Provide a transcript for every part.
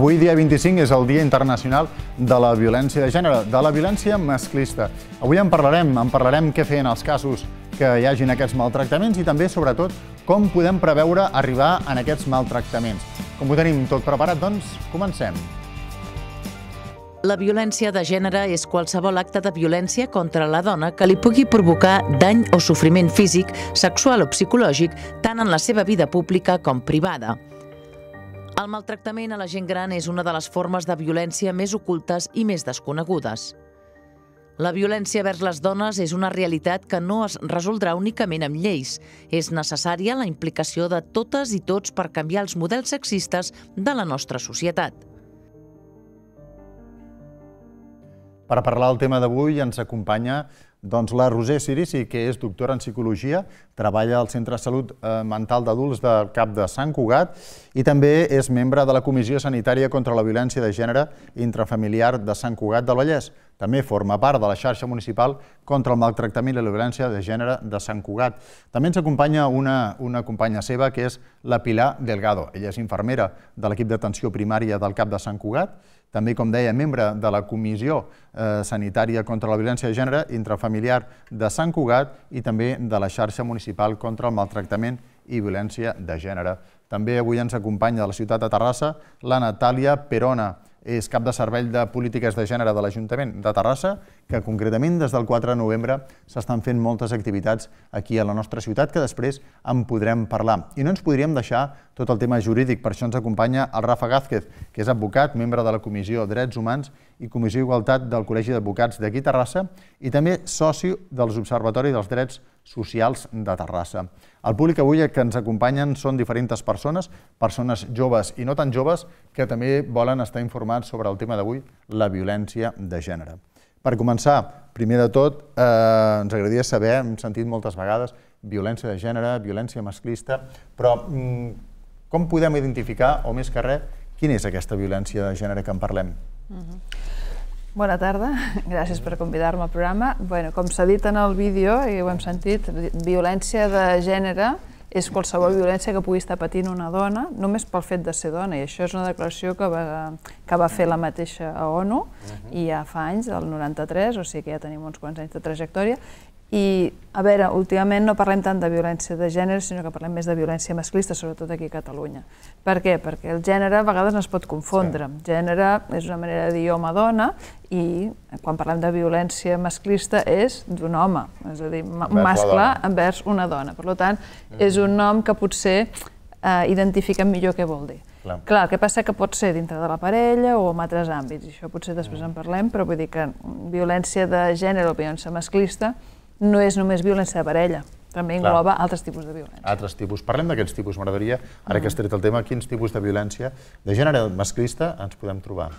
Avui, dia 25, és el Dia Internacional de la Violència de Gènere, de la violència masclista. Avui en parlarem, en parlarem què feien els casos que hi hagin aquests maltractaments i també, sobretot, com podem preveure arribar en aquests maltractaments. Com ho tenim tot preparat, doncs, comencem. La violència de gènere és qualsevol acte de violència contra la dona que li pugui provocar dany o sofriment físic, sexual o psicològic, tant en la seva vida pública com privada. El maltractament a la gent gran és una de les formes de violència més ocultes i més desconegudes. La violència vers les dones és una realitat que no es resoldrà únicament amb lleis. És necessària la implicació de totes i tots per canviar els models sexistes de la nostra societat. Per parlar del tema d'avui ens acompanya doncs la Roser Sirici, que és doctora en psicologia, treballa al Centre de Salut eh, Mental d'Adults del CAP de Sant Cugat i també és membre de la Comissió Sanitària contra la Violència de Gènere Intrafamiliar de Sant Cugat del Vallès. També forma part de la xarxa municipal contra el maltractament i la violència de gènere de Sant Cugat. També ens acompanya una, una companya seva, que és la Pilar Delgado. Ella és infermera de l'equip d'atenció primària del CAP de Sant Cugat també, com deia, membre de la Comissió eh, Sanitària contra la Violència de Gènere intrafamiliar de Sant Cugat i també de la xarxa municipal contra el maltractament i violència de gènere. També avui ens acompanya de la ciutat de Terrassa la Natàlia Perona, és cap de servei de polítiques de gènere de l'Ajuntament de Terrassa, que concretament des del 4 de novembre s'estan fent moltes activitats aquí a la nostra ciutat, que després en podrem parlar. I no ens podríem deixar tot el tema jurídic, per això ens acompanya el Rafa Gázquez, que és advocat, membre de la Comissió Drets Humans i Comissió Igualtat del Col·legi d'Advocats d'aquí Terrassa, i també soci dels Observatori dels Drets socials de Terrassa. El públic avui que ens acompanyen són diferents persones, persones joves i no tan joves, que també volen estar informats sobre el tema d'avui, la violència de gènere. Per començar, primer de tot, eh, ens agradaria saber, hem sentit moltes vegades, violència de gènere, violència masclista, però mm, com podem identificar, o més que res, quina és aquesta violència de gènere que en parlem? Uh mhm. -huh. Bona tarda, gràcies per convidar-me al programa. Bueno, com s'ha dit en el vídeo, i ho hem sentit, violència de gènere és qualsevol violència que pugui estar patint una dona només pel fet de ser dona, i això és una declaració que va, que va fer la mateixa a ONU, i ja fa anys, el 93, o sigui que ja tenim uns quants anys de trajectòria, i, a veure, últimament no parlem tant de violència de gènere, sinó que parlem més de violència masclista, sobretot aquí a Catalunya. Per què? Perquè el gènere a vegades no es pot confondre. Sí. Gènere és una manera de dir home-dona i quan parlem de violència masclista és d'un home, és a dir, envers mascle envers una dona. Per tant, mm. és un nom que potser eh, identifiquem millor què vol dir. Clar. Clar, el que passa que pot ser dintre de la parella o en altres àmbits, i això potser després mm. en parlem, però vull dir que violència de gènere o violència masclista no és només violència de parella, també engloba Clar. altres tipus de violència. Altres tipus. Parlem d'aquests tipus, m'agradaria, ara mm. que has tret el tema, quins tipus de violència de gènere masclista ens podem trobar?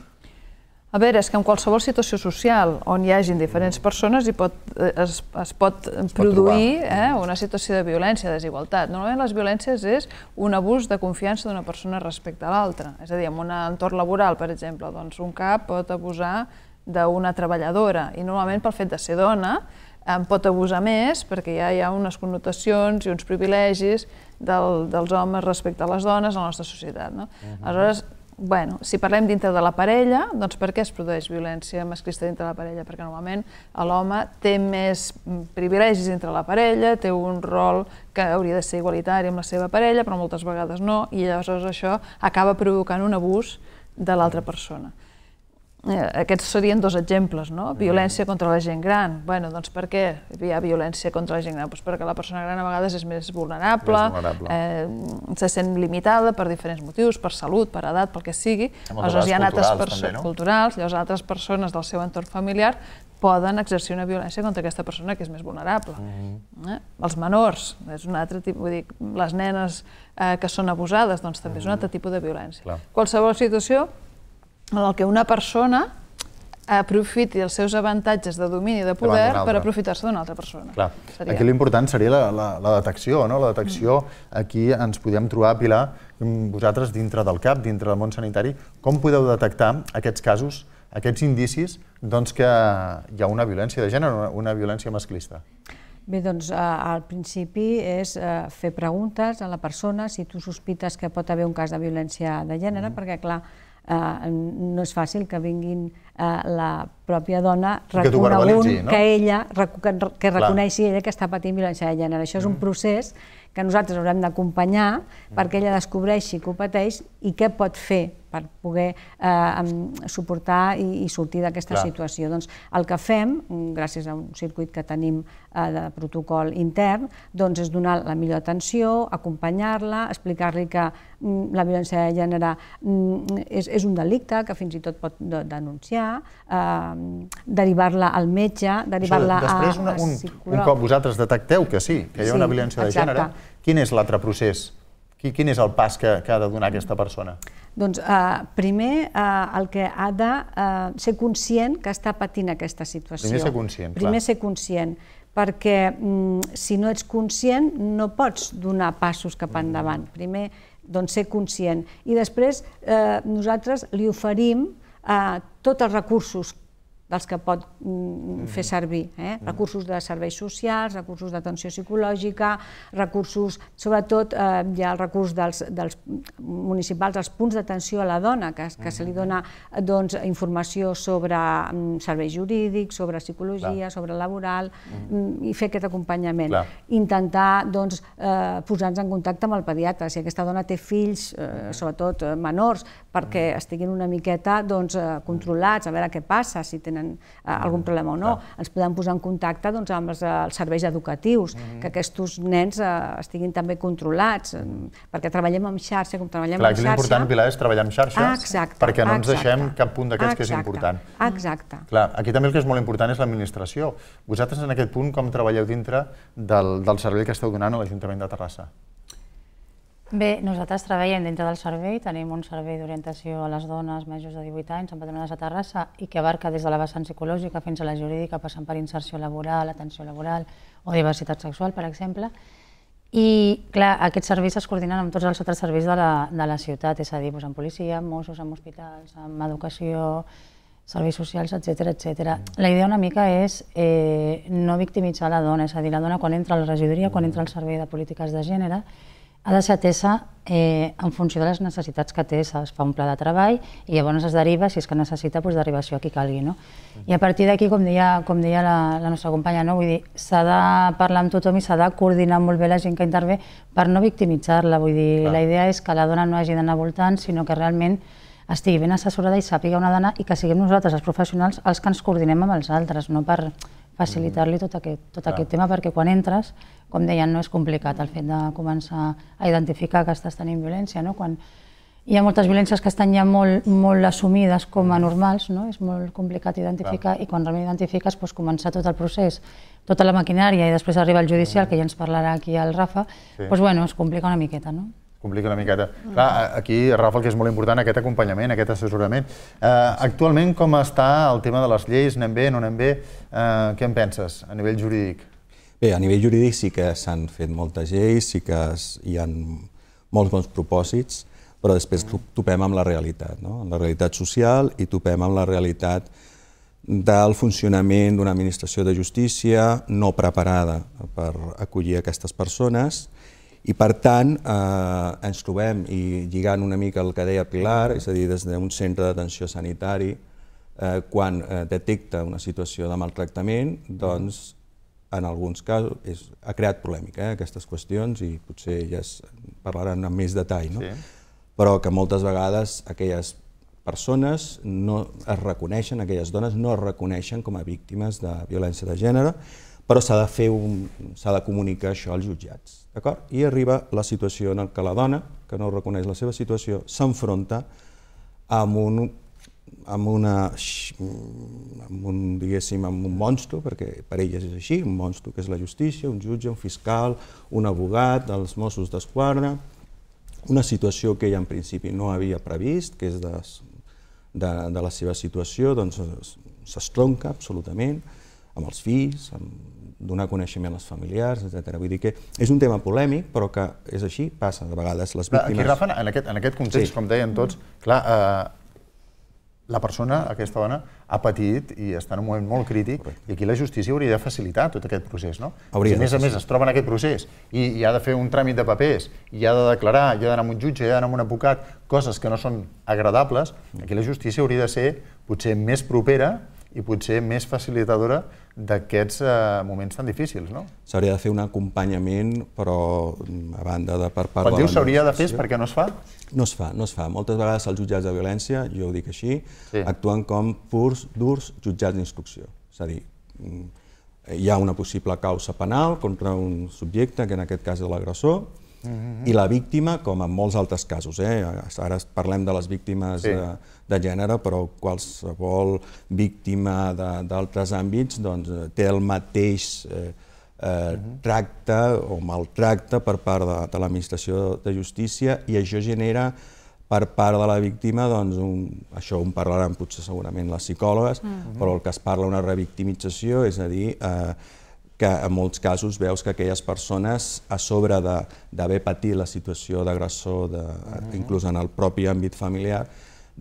A veure, és que en qualsevol situació social on hi hagin diferents mm. persones hi pot, eh, es, es pot es produir pot eh, una situació de violència, de desigualtat. Normalment les violències és un abús de confiança d'una persona respecte a l'altra. És a dir, en un entorn laboral, per exemple, doncs un cap pot abusar d'una treballadora i normalment pel fet de ser dona en pot abusar més perquè ja hi ha unes connotacions i uns privilegis del, dels homes respecte a les dones a la nostra societat. No? Uh mhm. -huh. Aleshores, bueno, si parlem dintre de la parella, doncs per què es produeix violència masclista dintre de la parella? Perquè normalment l'home té més mm, privilegis dintre la parella, té un rol que hauria de ser igualitari amb la seva parella, però moltes vegades no, i aleshores això acaba provocant un abús de l'altra persona. Eh, aquests serien dos exemples, no? Mm. Violència contra la gent gran. Bueno, doncs per què hi ha violència contra la gent gran? Doncs perquè la persona gran a vegades és més vulnerable, Eh, se sent limitada per diferents motius, per salut, per edat, pel que sigui. Aleshores, hi ha altres persones culturals, llavors altres persones del seu entorn familiar poden exercir una violència contra aquesta persona que és més vulnerable. Mm-hmm. eh? Els menors, és un altre tipus, vull dir, les nenes eh, que són abusades, doncs també és un mm-hmm. altre tipus de violència. Qualsevol situació en el que una persona aprofiti els seus avantatges de domini i de poder per aprofitar-se d'una altra persona. Clar. Seria. Aquí l'important seria la, la, la detecció, no? La detecció, mm. aquí ens podem trobar, Pilar, vosaltres dintre del CAP, dintre del món sanitari, com podeu detectar aquests casos, aquests indicis, doncs que hi ha una violència de gènere, una, una violència masclista? Bé, doncs, eh, al principi és eh, fer preguntes a la persona si tu sospites que pot haver un cas de violència de gènere, mm. perquè, clar, eh, no és fàcil que vinguin eh, la pròpia dona reconegut que, no? que ella que, reconeixi ella que està patint violència de gènere. Això és un mm. procés que nosaltres haurem d'acompanyar mm. perquè ella descobreixi que ho pateix i què pot fer per poder eh, suportar i, i sortir d'aquesta situació. Doncs el que fem, gràcies a un circuit que tenim eh, de protocol intern, doncs és donar la millor atenció, acompanyar-la, explicar-li que mm, la violència de gènere mm, és, és un delicte que fins i tot pot denunciar, eh, derivar-la al metge, derivar-la a, a, un, Un cop vosaltres detecteu que sí, que hi ha una violència de exacte. gènere, quin és l'altre procés? Quin és el pas que, que ha de donar aquesta persona? Doncs eh, primer eh, el que ha de eh, ser conscient que està patint aquesta situació. Primer ser conscient, clar. Primer ser conscient, perquè mm, si no ets conscient no pots donar passos cap mm. endavant. Mm. Primer doncs, ser conscient. I després eh, nosaltres li oferim eh, tots els recursos dels que pot mm, mm-hmm. fer servir. Eh? Mm-hmm. Recursos de serveis socials, recursos d'atenció psicològica, recursos, sobretot eh, hi ha el recurs dels, dels municipals, els punts d'atenció a la dona, que, que se li mm-hmm. dona doncs, informació sobre mm, serveis jurídics, sobre psicologia, Clar. sobre laboral, mm. i fer aquest acompanyament. Clar. Intentar doncs, eh, posar-nos en contacte amb el pediatre, si aquesta dona té fills, eh, sobretot eh, menors, perquè mm. estiguin una miqueta doncs, eh, controlats, a veure què passa, si tenen eh, mm, algun problema o no. Clar. Ens podem posar en contacte doncs, amb els, eh, els serveis educatius, mm. que aquests nens eh, estiguin també controlats, mm. perquè treballem en xarxa, com treballem Clar, en xarxa... L'important, Pilar, és treballar en xarxa, ah, perquè no ens deixem cap punt d'aquests que és important. Exacte. Clar, aquí també el que és molt important és l'administració. Vosaltres en aquest punt com treballeu dintre del, del servei que esteu donant a l'Ajuntament de Terrassa? Bé, nosaltres treballem dintre del servei, tenim un servei d'orientació a les dones majors de 18 anys, empadronades a Terrassa, i que abarca des de la vessant psicològica fins a la jurídica, passant per inserció laboral, atenció laboral o diversitat sexual, per exemple. I, clar, aquests serveis es coordinen amb tots els altres serveis de la, de la ciutat, és a dir, doncs, amb policia, amb Mossos, amb hospitals, amb educació, serveis socials, etc etc. La idea una mica és eh, no victimitzar la dona, és a dir, la dona quan entra a la regidoria, quan entra al servei de polítiques de gènere, ha de ser atesa eh, en funció de les necessitats que té, es fa un pla de treball i llavors es deriva, si és que necessita, pues, doncs, derivació a qui calgui. No? I a partir d'aquí, com deia, com deia la, la nostra companya, no? vull dir, s'ha de parlar amb tothom i s'ha de coordinar molt bé la gent que intervé per no victimitzar-la. Vull dir, Clar. la idea és que la dona no hagi d'anar voltant, sinó que realment estigui ben assessorada i sàpiga una dona i que siguem nosaltres, els professionals, els que ens coordinem amb els altres, no per facilitar-li tot, aquest, tot aquest tema, perquè quan entres, com deien, no és complicat el fet de començar a identificar que estàs tenint violència, no? Quan hi ha moltes violències que estan ja molt, molt assumides com a normals, no? és molt complicat identificar, Clar. i quan realment identifiques, doncs començar tot el procés, tota la maquinària, i després arriba el judicial, que ja ens parlarà aquí el Rafa, sí. doncs bueno, es complica una miqueta, no? complica una miqueta. Clar, aquí, Rafa, el que és molt important, aquest acompanyament, aquest assessorament. Eh, actualment, com està el tema de les lleis? Anem bé, no anem bé? Eh, què en penses a nivell jurídic? Bé, a nivell jurídic sí que s'han fet moltes lleis, sí que hi ha molts bons propòsits, però després topem amb la realitat, no? amb la realitat social i topem amb la realitat del funcionament d'una administració de justícia no preparada per acollir aquestes persones, i per tant, eh, ens trobem, i lligant una mica el que deia Pilar, és a dir, des d'un centre d'atenció sanitari, eh, quan eh, detecta una situació de maltractament, doncs, en alguns casos, és, ha creat polèmica eh, aquestes qüestions i potser ja es parlaran amb més detall, no? Sí. però que moltes vegades aquelles persones no es reconeixen, aquelles dones no es reconeixen com a víctimes de violència de gènere, però s'ha de fer un, s'ha de comunicar això als jutjats i arriba la situació en què la dona, que no reconeix la seva situació, s'enfronta amb un amb, una, amb un, diguéssim, amb un monstru, perquè per elles és així, un monstru que és la justícia, un jutge, un fiscal, un abogat, els Mossos d'Esquadra, una situació que ella en principi no havia previst, que és de, de, de la seva situació, doncs s'estronca absolutament, amb els fills, amb donar coneixement als familiars, etc. Vull dir que és un tema polèmic, però que és així, passa de vegades. Les víctimes... Aquí, Rafa, en aquest, en aquest context, sí. com deien tots, clar, eh, la persona, aquesta dona, ha patit i està en un moment molt crític Correcte. i aquí la justícia hauria de facilitar tot aquest procés, no? Hauria si a més a més es troba en aquest procés i, i ha de fer un tràmit de papers, i ha de declarar, i ha d'anar amb un jutge, i ha d'anar amb un advocat, coses que no són agradables, mm. aquí la justícia hauria de ser potser més propera i potser més facilitadora d'aquests eh, moments tan difícils, no? S'hauria de fer un acompanyament, però mm, a banda de per part... Quan dius s'hauria de fer perquè no es fa? No es fa, no es fa. Moltes vegades els jutjats de violència, jo ho dic així, sí. actuen com purs, durs jutjats d'instrucció. És a dir, mm, hi ha una possible causa penal contra un subjecte, que en aquest cas és l'agressor, Mm-hmm. I la víctima, com en molts altres casos, eh? ara parlem de les víctimes sí. de, de gènere, però qualsevol víctima d'altres àmbits doncs, eh, té el mateix eh, eh, mm-hmm. tracte o maltracte per part de, de l'administració de justícia i això genera per part de la víctima, doncs, un, això ho parlaran potser segurament les psicòlogues, mm-hmm. però el que es parla una revictimització, és a dir, eh, que en molts casos veus que aquelles persones, a sobre d'haver patit la situació d'agressor, mhm. inclús en el propi àmbit familiar,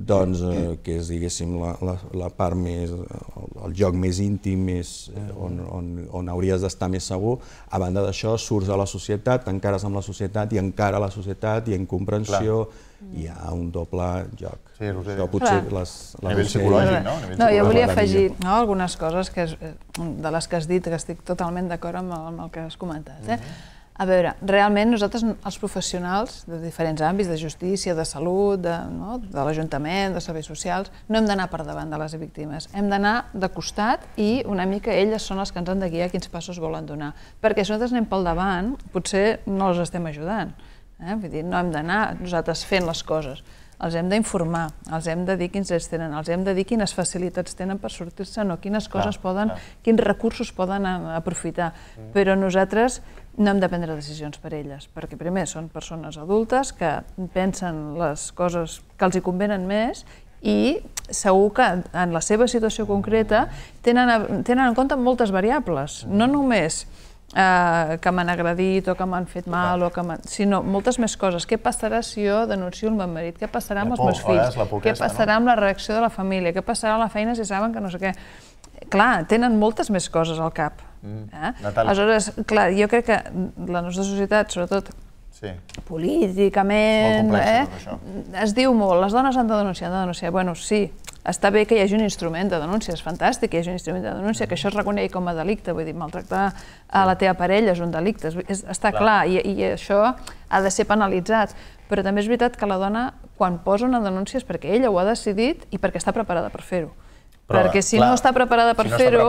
doncs, eh, que és, diguéssim, la, la, la part més, el, eh, el joc més íntim, més, eh, on, on, on hauries d'estar més segur. A banda d'això, surts a la societat, t'encares amb la societat i encara la societat i en comprensió Clar. hi ha un doble joc. Sí, Roser. potser Clar. les, les a nivell psicològic, no? Nivell no, jo volia afegir no, algunes coses que és, eh, de les que has dit, que estic totalment d'acord amb, amb el que has comentat. Eh? Mm -hmm. A veure, realment nosaltres, els professionals de diferents àmbits, de justícia, de salut, de, no? de l'Ajuntament, de serveis socials, no hem d'anar per davant de les víctimes, hem d'anar de costat i una mica elles són les que ens han de guiar quins passos volen donar. Perquè si nosaltres anem pel davant, potser no els estem ajudant. Eh? Vull dir, no hem d'anar nosaltres fent les coses els hem d'informar, els hem de dir quins drets tenen, els hem de dir quines facilitats tenen per sortir-se, no, quines coses clar, poden, clar. quins recursos poden aprofitar. Mm. Però nosaltres no hem de prendre decisions per elles, perquè primer són persones adultes que pensen les coses que els hi convenen més i segur que en la seva situació concreta tenen, tenen en compte moltes variables, no mm. només eh, que m'han agredit o que m'han fet mal, o que sinó moltes més coses. Què passarà si jo denuncio el meu marit? Què passarà amb els meus eh, fills? Què passarà amb la reacció de la família? Què passarà a la feina si saben que no sé què? Clar, tenen moltes més coses al cap Mm. Eh? Aleshores, clar, jo crec que la nostra societat, sobretot sí. políticament, eh? es diu molt, les dones han de denunciar, han de denunciar. Bueno, sí, està bé que hi hagi un instrument de denúncia, és fantàstic que hi hagi un instrument de denúncia, mm. que això es reconegui com a delicte, vull dir, maltractar sí. a la teva parella és un delicte, és, està clar, clar i, i això ha de ser penalitzat. Però també és veritat que la dona, quan posa una denúncia, és perquè ella ho ha decidit i perquè està preparada per fer-ho. Perquè si clar, no està preparada per si no fer-ho,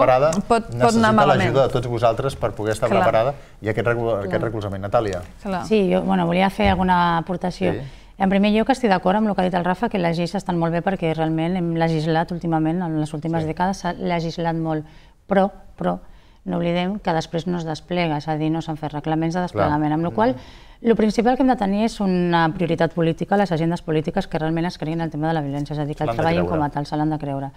pot, pot anar malament. l'ajuda de tots vosaltres per poder estar clar. preparada i aquest, clar. aquest recolzament. Natàlia. Clar. Sí, jo bueno, volia fer alguna aportació. Sí. En primer lloc, estic d'acord amb el que ha dit el Rafa, que les lleis estan molt bé perquè realment hem legislat últimament, en les últimes sí. dècades s'ha legislat molt, però, però, no oblidem que després no es desplega, és a dir, no s'han fet reglaments de desplegament, Clar. amb la qual mm. el principal que hem de tenir és una prioritat política, les agendes polítiques que realment es creguin el tema de la violència, és a dir, que el treballin com a tal, se l'han de creure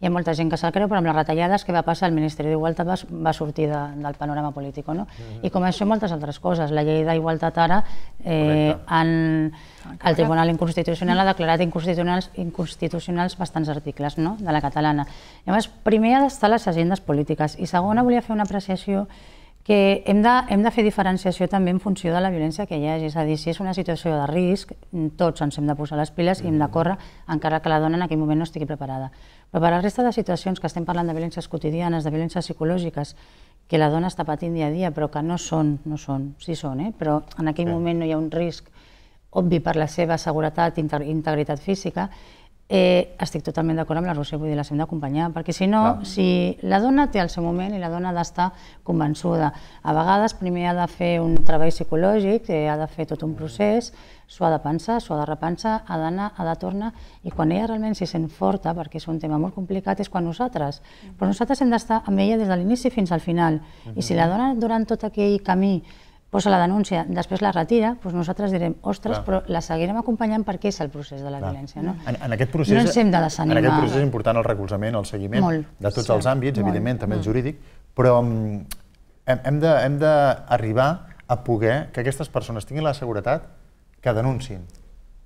hi ha molta gent que se'l creu, però amb les retallades que va passar el Ministeri d'Igualtat va, va sortir de, del panorama polític. No? Mm -hmm. I com això, moltes altres coses. La llei d'igualtat ara, eh, en, ah, el Tribunal Inconstitucional ha declarat inconstitucionals, inconstitucionals bastants articles no? de la catalana. Llavors, primer ha d'estar les agendes polítiques i segona, volia fer una apreciació que hem de, hem de fer diferenciació també en funció de la violència que hi hagi. És a dir, si és una situació de risc, tots ens hem de posar les piles i hem de mm-hmm. córrer, encara que la dona en aquell moment no estigui preparada. Però per la resta de situacions que estem parlant de violències quotidianes, de violències psicològiques, que la dona està patint dia a dia, però que no són, no són, sí són, eh? però en aquell sí. moment no hi ha un risc obvi per la seva seguretat i integritat física, Eh, estic totalment d'acord amb la Rússia, vull dir, les hem d'acompanyar, perquè si no, Clar. si la dona té el seu moment i la dona ha d'estar convençuda. A vegades primer ha de fer un treball psicològic, eh, ha de fer tot un procés, s'ho ha de pensar, s'ho ha de repensar, ha d'anar, ha de tornar, i quan ella realment s'hi sent forta, perquè és un tema molt complicat, és quan nosaltres. Però nosaltres hem d'estar amb ella des de l'inici fins al final, i si la dona durant tot aquell camí posa la denúncia, després la retira, doncs nosaltres direm, ostres, Clar. però la seguirem acompanyant perquè és el procés de la Clar. violència. No? En, en aquest procés, no ens hem de desanimar. En aquest procés és important el recolzament, el seguiment molt, de tots sí, els àmbits, molt, evidentment, també mm. el jurídic, però mm, hem, hem de, hem d'arribar a poder que aquestes persones tinguin la seguretat que denuncin.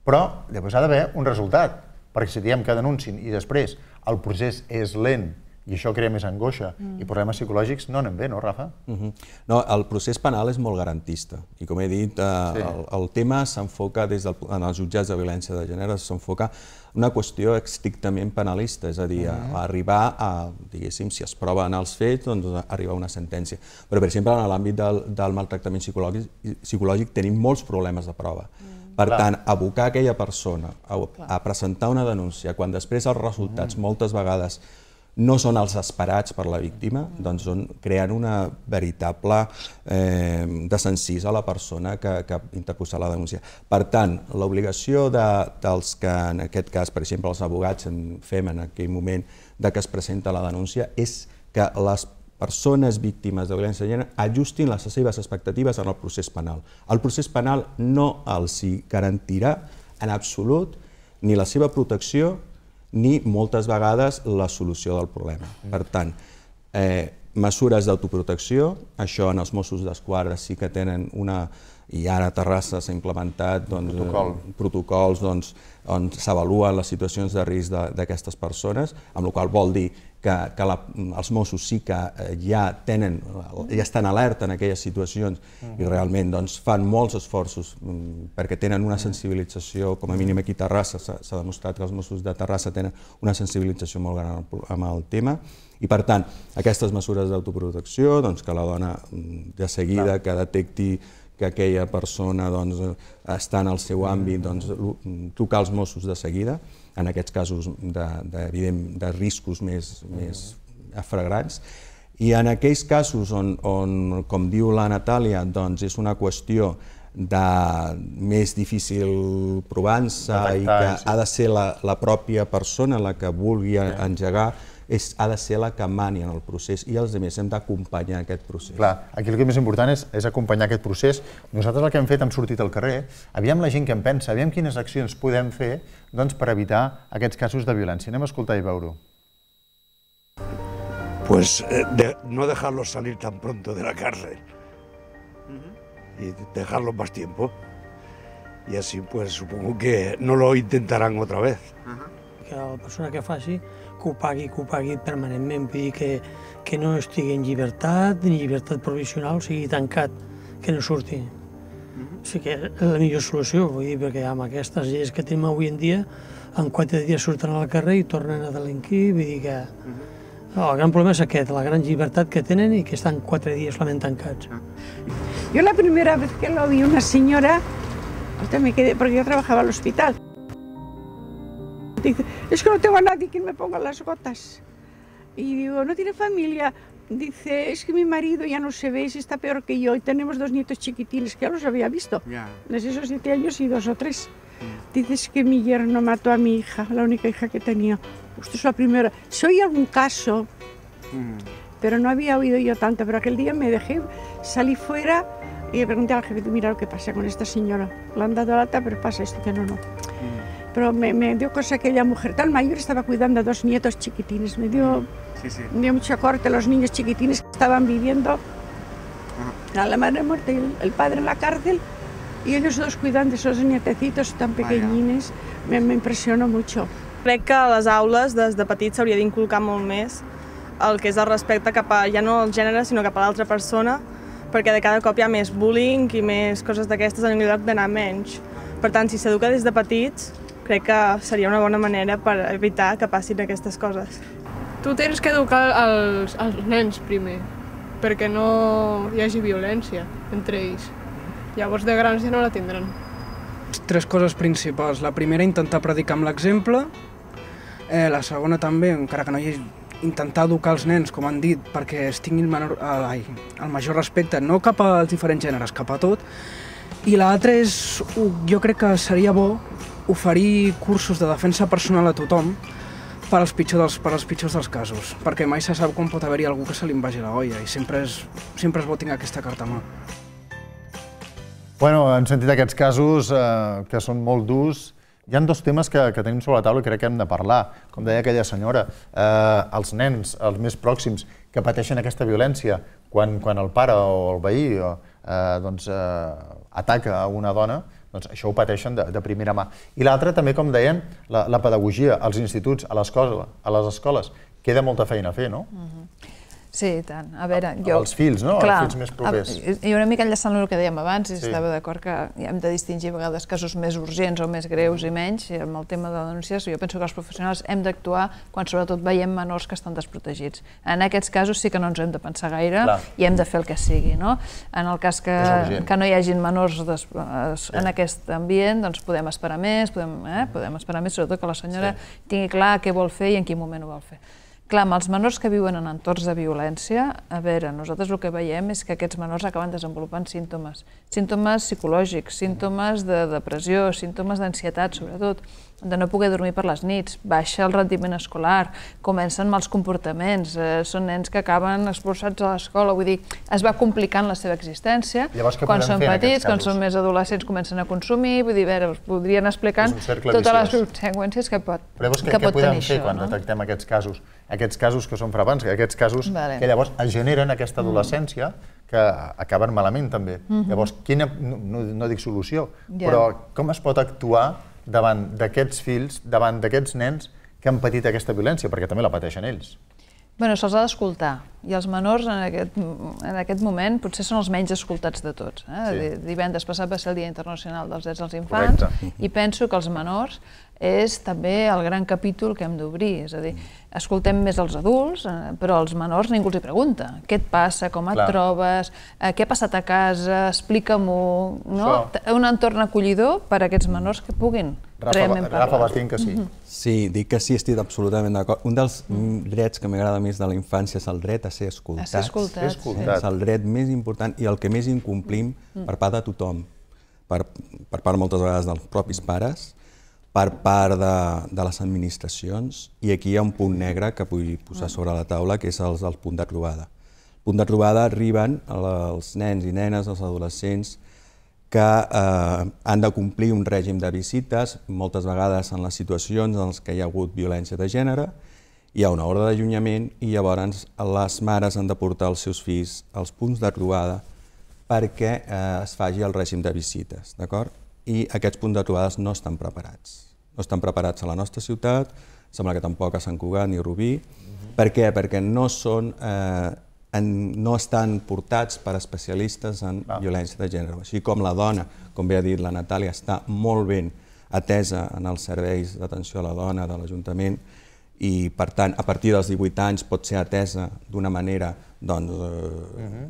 Però llavors ha d'haver un resultat, perquè si diem que denuncin i després el procés és lent i això crea més angoixa mm. i problemes psicològics no anem bé, no, Rafa? Mm -hmm. No, el procés penal és molt garantista i com he dit, eh, sí. el, el tema s'enfoca des del, en els jutjats de violència de gènere s'enfoca una qüestió estrictament penalista, és a dir, mm -hmm. a, a mm-hmm. arribar a, diguéssim, si es proven els fets, doncs arribar a una sentència. Però, per exemple, en l'àmbit del, del maltractament psicològic, psicològic tenim molts problemes de prova. Mm. Per Clar. tant, abocar aquella persona a, a presentar una denúncia, quan després els resultats mm. moltes vegades no són els esperats per la víctima, doncs són creant una veritable eh, desencís a la persona que, que ha interposat la denúncia. Per tant, l'obligació de, dels que, en aquest cas, per exemple, els abogats en fem en aquell moment de que es presenta la denúncia és que les persones víctimes de violència de gènere ajustin les seves expectatives en el procés penal. El procés penal no els garantirà en absolut ni la seva protecció ni moltes vegades la solució del problema. Per tant, eh, Mesures d'autoprotecció, això en els Mossos d'Esquadra sí que tenen una, i ara a Terrassa s'ha implementat doncs, Protocol. Eh, protocols doncs, on s'avaluen les situacions de risc d'aquestes persones, amb la qual vol dir que, que la, els Mossos sí que eh, ja, tenen, ja estan alerta en aquelles situacions mm. i realment doncs, fan molts esforços mm, perquè tenen una sensibilització, com a mínim aquí a Terrassa s'ha demostrat que els Mossos de Terrassa tenen una sensibilització molt gran amb el tema, i per tant, aquestes mesures d'autoprotecció, doncs, que la dona mm, de seguida que detecti que aquella persona doncs, està en el seu àmbit, mm. doncs, mm, trucar els Mossos de seguida, en aquests casos de, de, evident, de riscos més, més afregrats. I en aquells casos on, on com diu la Natàlia, doncs, és una qüestió de més difícil provança i que ha de ser la, la pròpia persona la que vulgui engegar és, ha de ser la que mani en el procés i els altres hem d'acompanyar aquest procés. Clar, aquí el que és més important és, és acompanyar aquest procés. Nosaltres el que hem fet, hem sortit al carrer, aviam la gent que en pensa, aviam quines accions podem fer doncs, per evitar aquests casos de violència. Anem a escoltar i veure-ho. Pues eh, de, no dejarlos salir tan pronto de la cárcel y dejarlos más tiempo. Y así pues supongo que no lo intentarán otra vez. Que la persona que faci que ho pagui, que ho pagui permanentment, vull dir que, que no estigui en llibertat, ni llibertat provisional, o sigui tancat, que no surti. O mhm. sigui que és la millor solució, vull dir, perquè amb aquestes lleis que tenim avui en dia, en quatre dies surten al carrer i tornen a delinquir, vull dir que... Mhm. El gran problema és aquest, la gran llibertat que tenen i que estan quatre dies solament tancats. Ah. Jo la primera vegada que lo vi una senyora, ahorita me quedé, perquè jo treballava a l'hospital. Dice, es que no tengo a nadie quien me ponga las gotas. Y digo, no tiene familia. Dice, es que mi marido ya no se ve, si está peor que yo, y tenemos dos nietos chiquitines, que ya los había visto, desde esos siete años y dos o tres. Dices Dice, que mi yerno mató a mi hija, la única hija que tenía. Usted es la primera. Soy algún caso, mm. pero no había oído yo tanto, pero aquel día me dejé, salí fuera y le pregunté al jefe, mira lo que pasa con esta señora. La han dado lata, pero pasa esto, que no, no. Pero me, me, dio cosa aquella mujer tan mayor, estaba cuidando a dos nietos chiquitines. Me dio, mm. sí, sí. Me dio mucho corte los niños chiquitines que estaban viviendo Ajá. a la madre muerta y el padre en la cárcel. I ells dos cuidant esos nietecitos tan pequeñines me, me impresionó mucho. Crec que a les aules des de petits s'hauria d'inculcar molt més el que és el respecte cap a, ja no al gènere, sinó cap a l'altra persona, perquè de cada cop hi ha més bullying i més coses d'aquestes en lloc d'anar menys. Per tant, si s'educa des de petits, crec que seria una bona manera per evitar que passin aquestes coses. Tu tens que educar els, els nens primer, perquè no hi hagi violència entre ells. Llavors de grans ja no la tindran. Tres coses principals. La primera, intentar predicar amb l'exemple. Eh, la segona també, encara que no hi hagi intentar educar els nens, com han dit, perquè es tinguin el, menor, eh, ai, el major respecte, no cap als diferents gèneres, cap a tot. I l'altra és, jo crec que seria bo oferir cursos de defensa personal a tothom per als, pitjor dels, per als pitjors dels casos, perquè mai se sap quan pot haver-hi algú que se li vagi la olla i sempre és, sempre es tenir aquesta carta a mà. Bueno, hem sentit aquests casos eh, que són molt durs. Hi han dos temes que, que tenim sobre la taula i crec que hem de parlar. Com deia aquella senyora, eh, els nens, els més pròxims, que pateixen aquesta violència quan, quan el pare o el veí o, eh, doncs, eh, ataca una dona, doncs això ho pateixen de, de primera mà. I l'altre també, com deien, la, la pedagogia als instituts, a, a les escoles, queda molta feina a fer, no? Uh mhm. -huh. Sí, i tant. A veure, a, jo... Els fills, no? Clar, els fills més propers. A, I una mica enllaçant el que dèiem abans, sí. estava d'acord que hem de distingir a vegades casos més urgents o més greus i menys, i amb el tema de denúncies jo penso que els professionals hem d'actuar quan sobretot veiem menors que estan desprotegits. En aquests casos sí que no ens hem de pensar gaire Clar. i hem de fer el que sigui, no? En el cas que, que no hi hagin menors des, sí. en eh. aquest ambient, doncs podem esperar més, podem, eh? podem esperar més, sobretot que la senyora sí. tingui clar què vol fer i en quin moment ho vol fer. Clar, amb els menors que viuen en entorns de violència, a veure, nosaltres el que veiem és que aquests menors acaben desenvolupant símptomes. Símptomes psicològics, símptomes de depressió, símptomes d'ansietat, sobretot de no poder dormir per les nits, baixa el rendiment escolar, comencen mals comportaments, eh, són nens que acaben expulsats a l'escola, vull dir, es va complicant la seva existència. Llavors, quan són petits, quan són més adolescents, comencen a consumir, vull dir, a veure, podrien explicar totes les conseqüències que pot, Llavors, que, que, què pot tenir fer això, quan no? detectem aquests casos? Aquests casos que són frapants, aquests casos vale. que llavors es generen aquesta mm. adolescència, mm que acaben malament també. Uh mm-hmm. -huh. Llavors, quina, no, no, no dic solució, yeah. però com es pot actuar davant d'aquests fills, davant d'aquests nens que han patit aquesta violència, perquè també la pateixen ells. Bueno, se'ls ha d'escoltar. I els menors en aquest, en aquest moment potser són els menys escoltats de tots. Eh? Sí. Divendres passat va ser el Dia Internacional dels Drets dels Infants Correcte. i penso que els menors és també el gran capítol que hem d'obrir, és a dir, escoltem més els adults, eh, però els menors ningú els hi pregunta. Què et passa, com et Clar. trobes, eh, què ha passat a casa, explica-m'ho... No? Això. Un entorn acollidor per a aquests menors que puguin Rafa, realment parlar. Rafa Batín, que sí. Mm -hmm. Sí, dic que sí, estic absolutament d'acord. Un dels drets que m'agrada més de la infància és el dret a ser escoltats. A ser escoltats. escoltats. És el dret més important i el que més incomplim mm. per part de tothom, per, per part moltes vegades dels propis pares, per part de, de les administracions i aquí hi ha un punt negre que vull posar sobre la taula, que és el, el punt de trobada. El punt de trobada arriben els nens i nenes, els adolescents, que eh, han de complir un règim de visites, moltes vegades en les situacions en què hi ha hagut violència de gènere, hi ha una ordre d'allunyament i llavors les mares han de portar els seus fills als punts de trobada perquè eh, es faci el règim de visites, d'acord? i aquests punts de trobades no estan preparats. No estan preparats a la nostra ciutat, sembla que tampoc a Sant Cugat ni Rubí. Uh mhm. -huh. Per què? Perquè no són... Eh, en, no estan portats per especialistes en Val. violència de gènere. Així com la dona, com bé ha dit la Natàlia, està molt ben atesa en els serveis d'atenció a la dona de l'Ajuntament i, per tant, a partir dels 18 anys pot ser atesa d'una manera doncs, eh, uh mhm. -huh.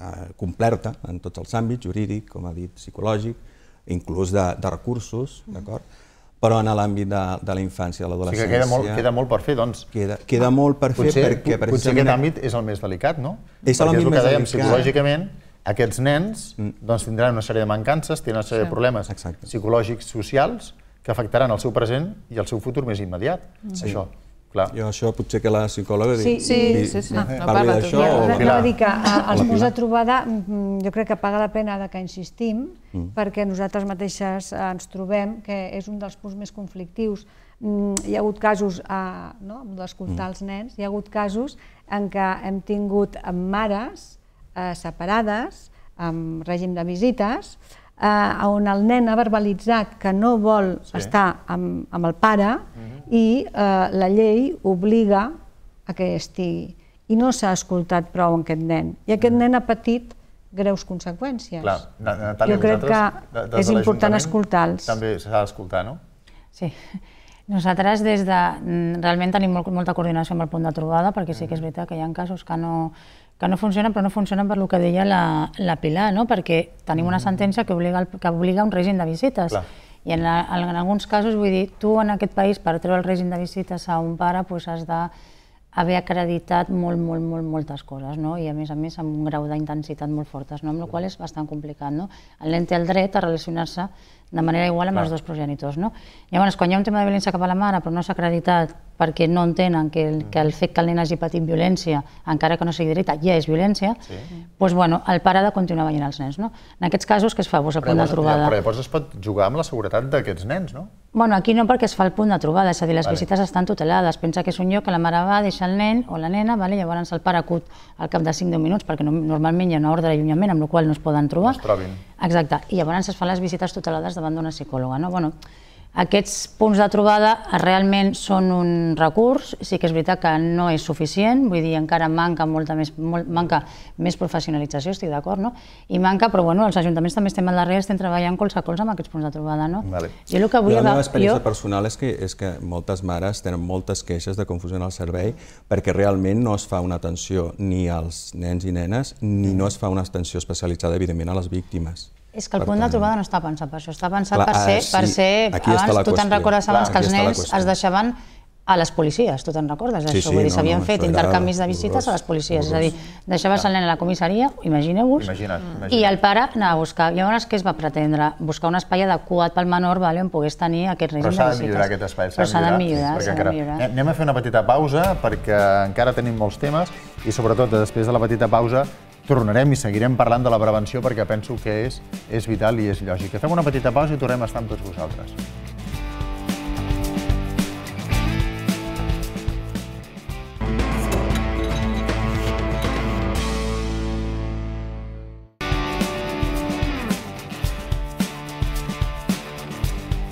eh, complerta en tots els àmbits, jurídic, com ha dit, psicològic, inclús de, de recursos, mm. d'acord? Però en l'àmbit de, de la infància, l'adolescència... O sigui que queda molt, queda molt per fer, doncs. Queda, queda molt per potser, fer perquè... Precisament... aquest àmbit és el més delicat, no? És més delicat. Perquè és el que dèiem, delicat. psicològicament, aquests nens mm. doncs, tindran una sèrie de mancances, tindran una sèrie sí. de problemes Exacte. psicològics, socials, que afectaran el seu present i el seu futur més immediat, mm. això. Sí. Clar. Jo això potser que la psicòloga sí, sí, sí, sí, sí. No, parli d'això. o... Anava a dir que eh, els punts de trobada mm, mm, jo crec que paga la pena de que insistim mm. perquè nosaltres mateixes eh, ens trobem que és un dels punts més conflictius. hi ha hagut casos, eh, no?, no, d'escoltar els nens, hi ha hagut casos en què hem tingut mares separades, amb règim de visites, eh, on el nen ha verbalitzat que no vol sí. estar amb, amb el pare mm -hmm. i eh, la llei obliga a que estigui. I no s'ha escoltat prou en aquest nen. I aquest mhm. nen ha patit greus conseqüències. Clar, Natàlia, jo crec que és important escoltar-los. També s'ha d'escoltar, no? Sí, nosaltres des de, mm, realment tenim molt, molta coordinació amb el punt de trobada, perquè sí que és mm. veritat que hi ha casos que no, que no funcionen, però no funcionen per lo que deia la, la Pilar, no? perquè tenim una mm. sentència que obliga, el, que obliga un règim de visites. Clar. I en, la, en alguns casos, vull dir, tu en aquest país per treure el règim de visites a un pare doncs has de haver acreditat molt, molt, molt, moltes coses, no? i a més a més amb un grau d'intensitat molt fortes, no? amb la qual és bastant complicat. No? El nen té el dret a relacionar-se de manera igual amb Clar. els dos progenitors. No? Llavors, quan hi ha un tema de violència cap a la mare però no s'ha acreditat perquè no entenen que el, que el mm. fet que el nen hagi patit violència, encara que no sigui dreta, ja és violència, sí. doncs, bueno, el pare ha de continuar veient els nens. No? En aquests casos, que es fa vos doncs, a punt de trobada? Però llavors es pot jugar amb la seguretat d'aquests nens, no? Bueno, aquí no perquè es fa el punt de trobada, és a dir, les vale. visites estan tutelades. Pensa que és un lloc que la mare va, deixa el nen o la nena, vale? llavors el pare acut al cap de 5-10 minuts, perquè no, normalment hi ha una ordre d'allunyament amb la qual no es poden trobar. No es trobin Exacte, i llavors es fan les visites tutelades davant d'una psicòloga. No? Bueno, aquests punts de trobada realment són un recurs, sí que és veritat que no és suficient, vull dir, encara manca, molta més, molt, manca més professionalització, estic d'acord, no? I manca, però bueno, els ajuntaments també estem al darrere, estem treballant colze a colze amb aquests punts de trobada, no? Vale. Jo el que volia... La meva experiència jo... personal és que, és que moltes mares tenen moltes queixes de confusió en el servei perquè realment no es fa una atenció ni als nens i nenes, ni no es fa una atenció especialitzada, evidentment, a les víctimes. És que el per punt tant... de trobada no està pensat per això, està pensat clar, per ser... Eh, sí, per ser abans, tu te'n recordes abans clar, que els nens es deixaven a les policies, tu te'n recordes d'això? Sí, sí, Vull dir, no, s'havien no, fet intercanvis de visites horrorós, a les policies, horrorós. és a dir, deixaves el nen a la comissaria, imagineu-vos, i el pare anava a buscar. Llavors, què es va pretendre? Buscar un espai adequat pel menor vale, on pogués tenir aquest règim de visites. Però s'ha de millorar aquest espai, s'ha de millorar. perquè millorar. Anem a fer una petita pausa, perquè encara tenim molts temes, i sobretot després de la petita pausa tornarem i seguirem parlant de la prevenció perquè penso que és, és vital i és lògic. Fem una petita pausa i tornem a estar amb tots vosaltres.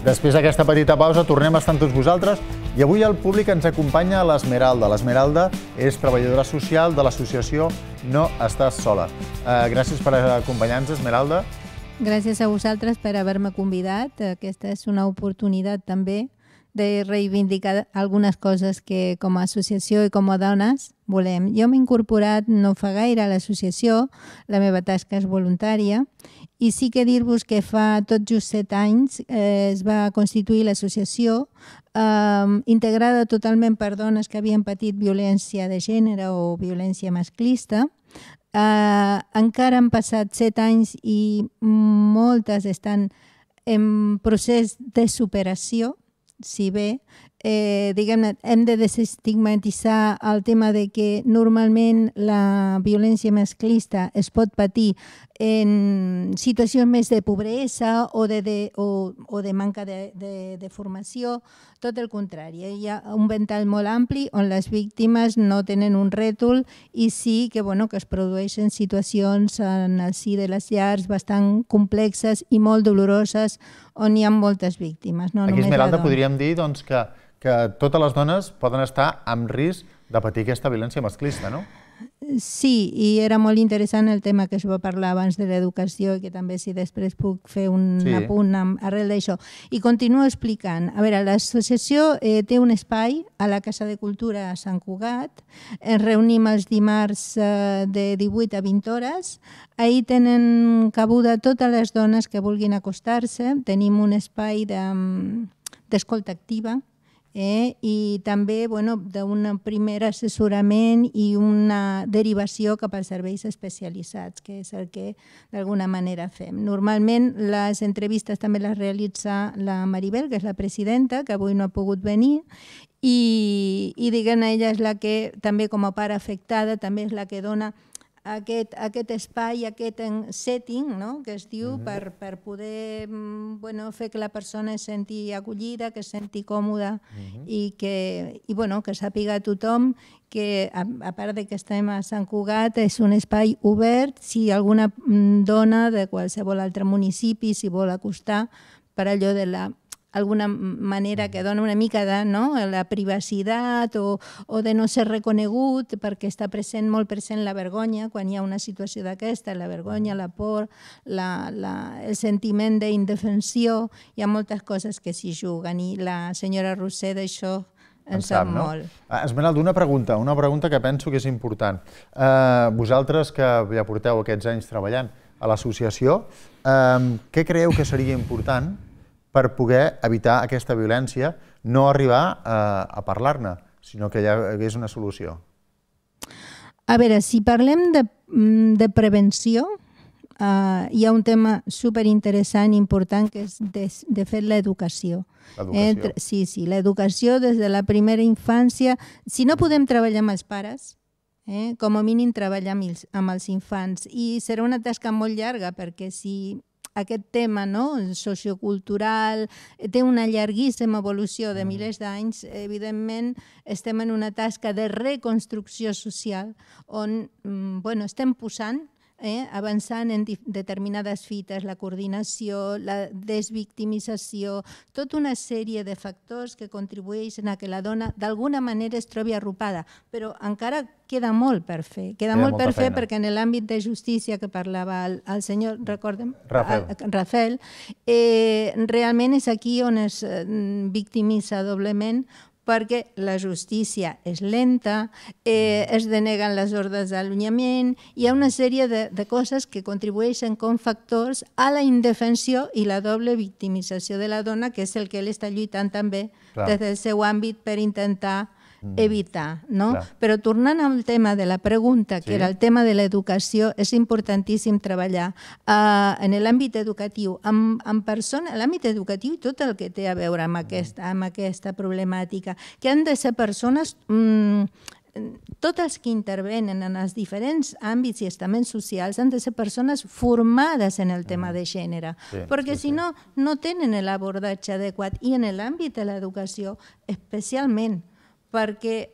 Després d'aquesta petita pausa tornem a estar amb tots vosaltres i avui el públic ens acompanya a l'Esmeralda. L'Esmeralda és treballadora social de l'associació No Estàs Sola. Eh, gràcies per acompanyar-nos, Esmeralda. Gràcies a vosaltres per haver-me convidat. Aquesta és una oportunitat també de reivindicar algunes coses que com a associació i com a dones volem. Jo m'he incorporat no fa gaire a l'associació, la meva tasca és voluntària, i sí que dir-vos que fa tot just set anys eh, es va constituir l'associació eh, integrada totalment per dones que havien patit violència de gènere o violència masclista, eh, encara han passat set anys i moltes estan en procés de superació si bé eh, diguem hem de desestigmatitzar el tema de que normalment la violència masclista es pot patir en situacions més de pobresa o de, de, o, o de manca de, de, de formació, tot el contrari. Hi ha un ventall molt ampli on les víctimes no tenen un rètol i sí que, bueno, que es produeixen situacions en el si de les llars bastant complexes i molt doloroses on hi ha moltes víctimes. No Aquí, Esmeralda, podríem dir doncs, que, que totes les dones poden estar amb risc de patir aquesta violència masclista, no? Sí, i era molt interessant el tema que es va parlar abans de l'educació i que també si després puc fer un sí. apunt amb, arrel d'això. I continuo explicant. A veure, l'associació eh, té un espai a la Casa de Cultura a Sant Cugat. Ens reunim els dimarts eh, de 18 a 20 hores. Ahir tenen cabuda totes les dones que vulguin acostar-se. Tenim un espai mm, d'escolta de, activa eh? i també bueno, d'un primer assessorament i una derivació cap als serveis especialitzats, que és el que d'alguna manera fem. Normalment les entrevistes també les realitza la Maribel, que és la presidenta, que avui no ha pogut venir, i, i diguem, ella és la que també com a part afectada també és la que dona aquest, aquest espai, aquest setting no? que es diu mhm. per, per poder mm, bueno, fer que la persona es senti acollida, que es senti còmoda mhm. i, que, i bueno, que sàpiga tothom que a, a part de que estem a Sant Cugat és un espai obert si alguna mm, dona de qualsevol altre municipi s'hi vol acostar per allò de la alguna manera que mm. dona una mica de no? la privacitat o, o de no ser reconegut perquè està present, molt present la vergonya quan hi ha una situació d'aquesta, la vergonya, mm. la por, la, la, el sentiment d'indefensió, hi ha moltes coses que s'hi juguen i la senyora Roser d'això en, en sap, sap no? molt. Ah, Esmeralda, una pregunta, una pregunta que penso que és important. Eh, vosaltres que ja porteu aquests anys treballant a l'associació, uh, què creieu que seria important per poder evitar aquesta violència, no arribar a, eh, a parlar-ne, sinó que hi hagués una solució. A veure, si parlem de, mm, de prevenció, Uh, hi ha un tema super interessant i important que és de, de fet l'educació. Eh, sí, sí, l'educació des de la primera infància. Si no podem treballar amb els pares, eh, com a mínim treballar amb els, amb els infants. I serà una tasca molt llarga perquè si aquest tema no? sociocultural eh, té una llarguíssima evolució de mm. milers d'anys. Evidentment, estem en una tasca de reconstrucció social on mm, bueno, estem posant eh, avançant en determinades fites, la coordinació, la desvictimització, tota una sèrie de factors que contribueixen a que la dona d'alguna manera es trobi arropada, però encara queda molt per fer, queda, queda molt per fer perquè en l'àmbit de justícia que parlava el, el senyor, recordem, Rafael, ah, Rafael eh, realment és aquí on es mm, victimitza doblement perquè la justícia és lenta, eh, mm. es deneguen les ordres d'allunyament, hi ha una sèrie de, de coses que contribueixen com factors a la indefensió i la doble victimització de la dona, que és el que ell està lluitant també Clar. des del seu àmbit per intentar Mm. evitar, no? Clar. Però tornant al tema de la pregunta, que sí. era el tema de l'educació, és importantíssim treballar uh, en l'àmbit educatiu, amb, amb persona, l'àmbit educatiu i tot el que té a veure amb, mm. aquesta, amb aquesta problemàtica, que han de ser persones... Mm, tots els que intervenen en els diferents àmbits i estaments socials han de ser persones formades en el tema mm. de gènere, sí, perquè sí, si no, no tenen l'abordatge adequat. I en l'àmbit de l'educació, especialment, perquè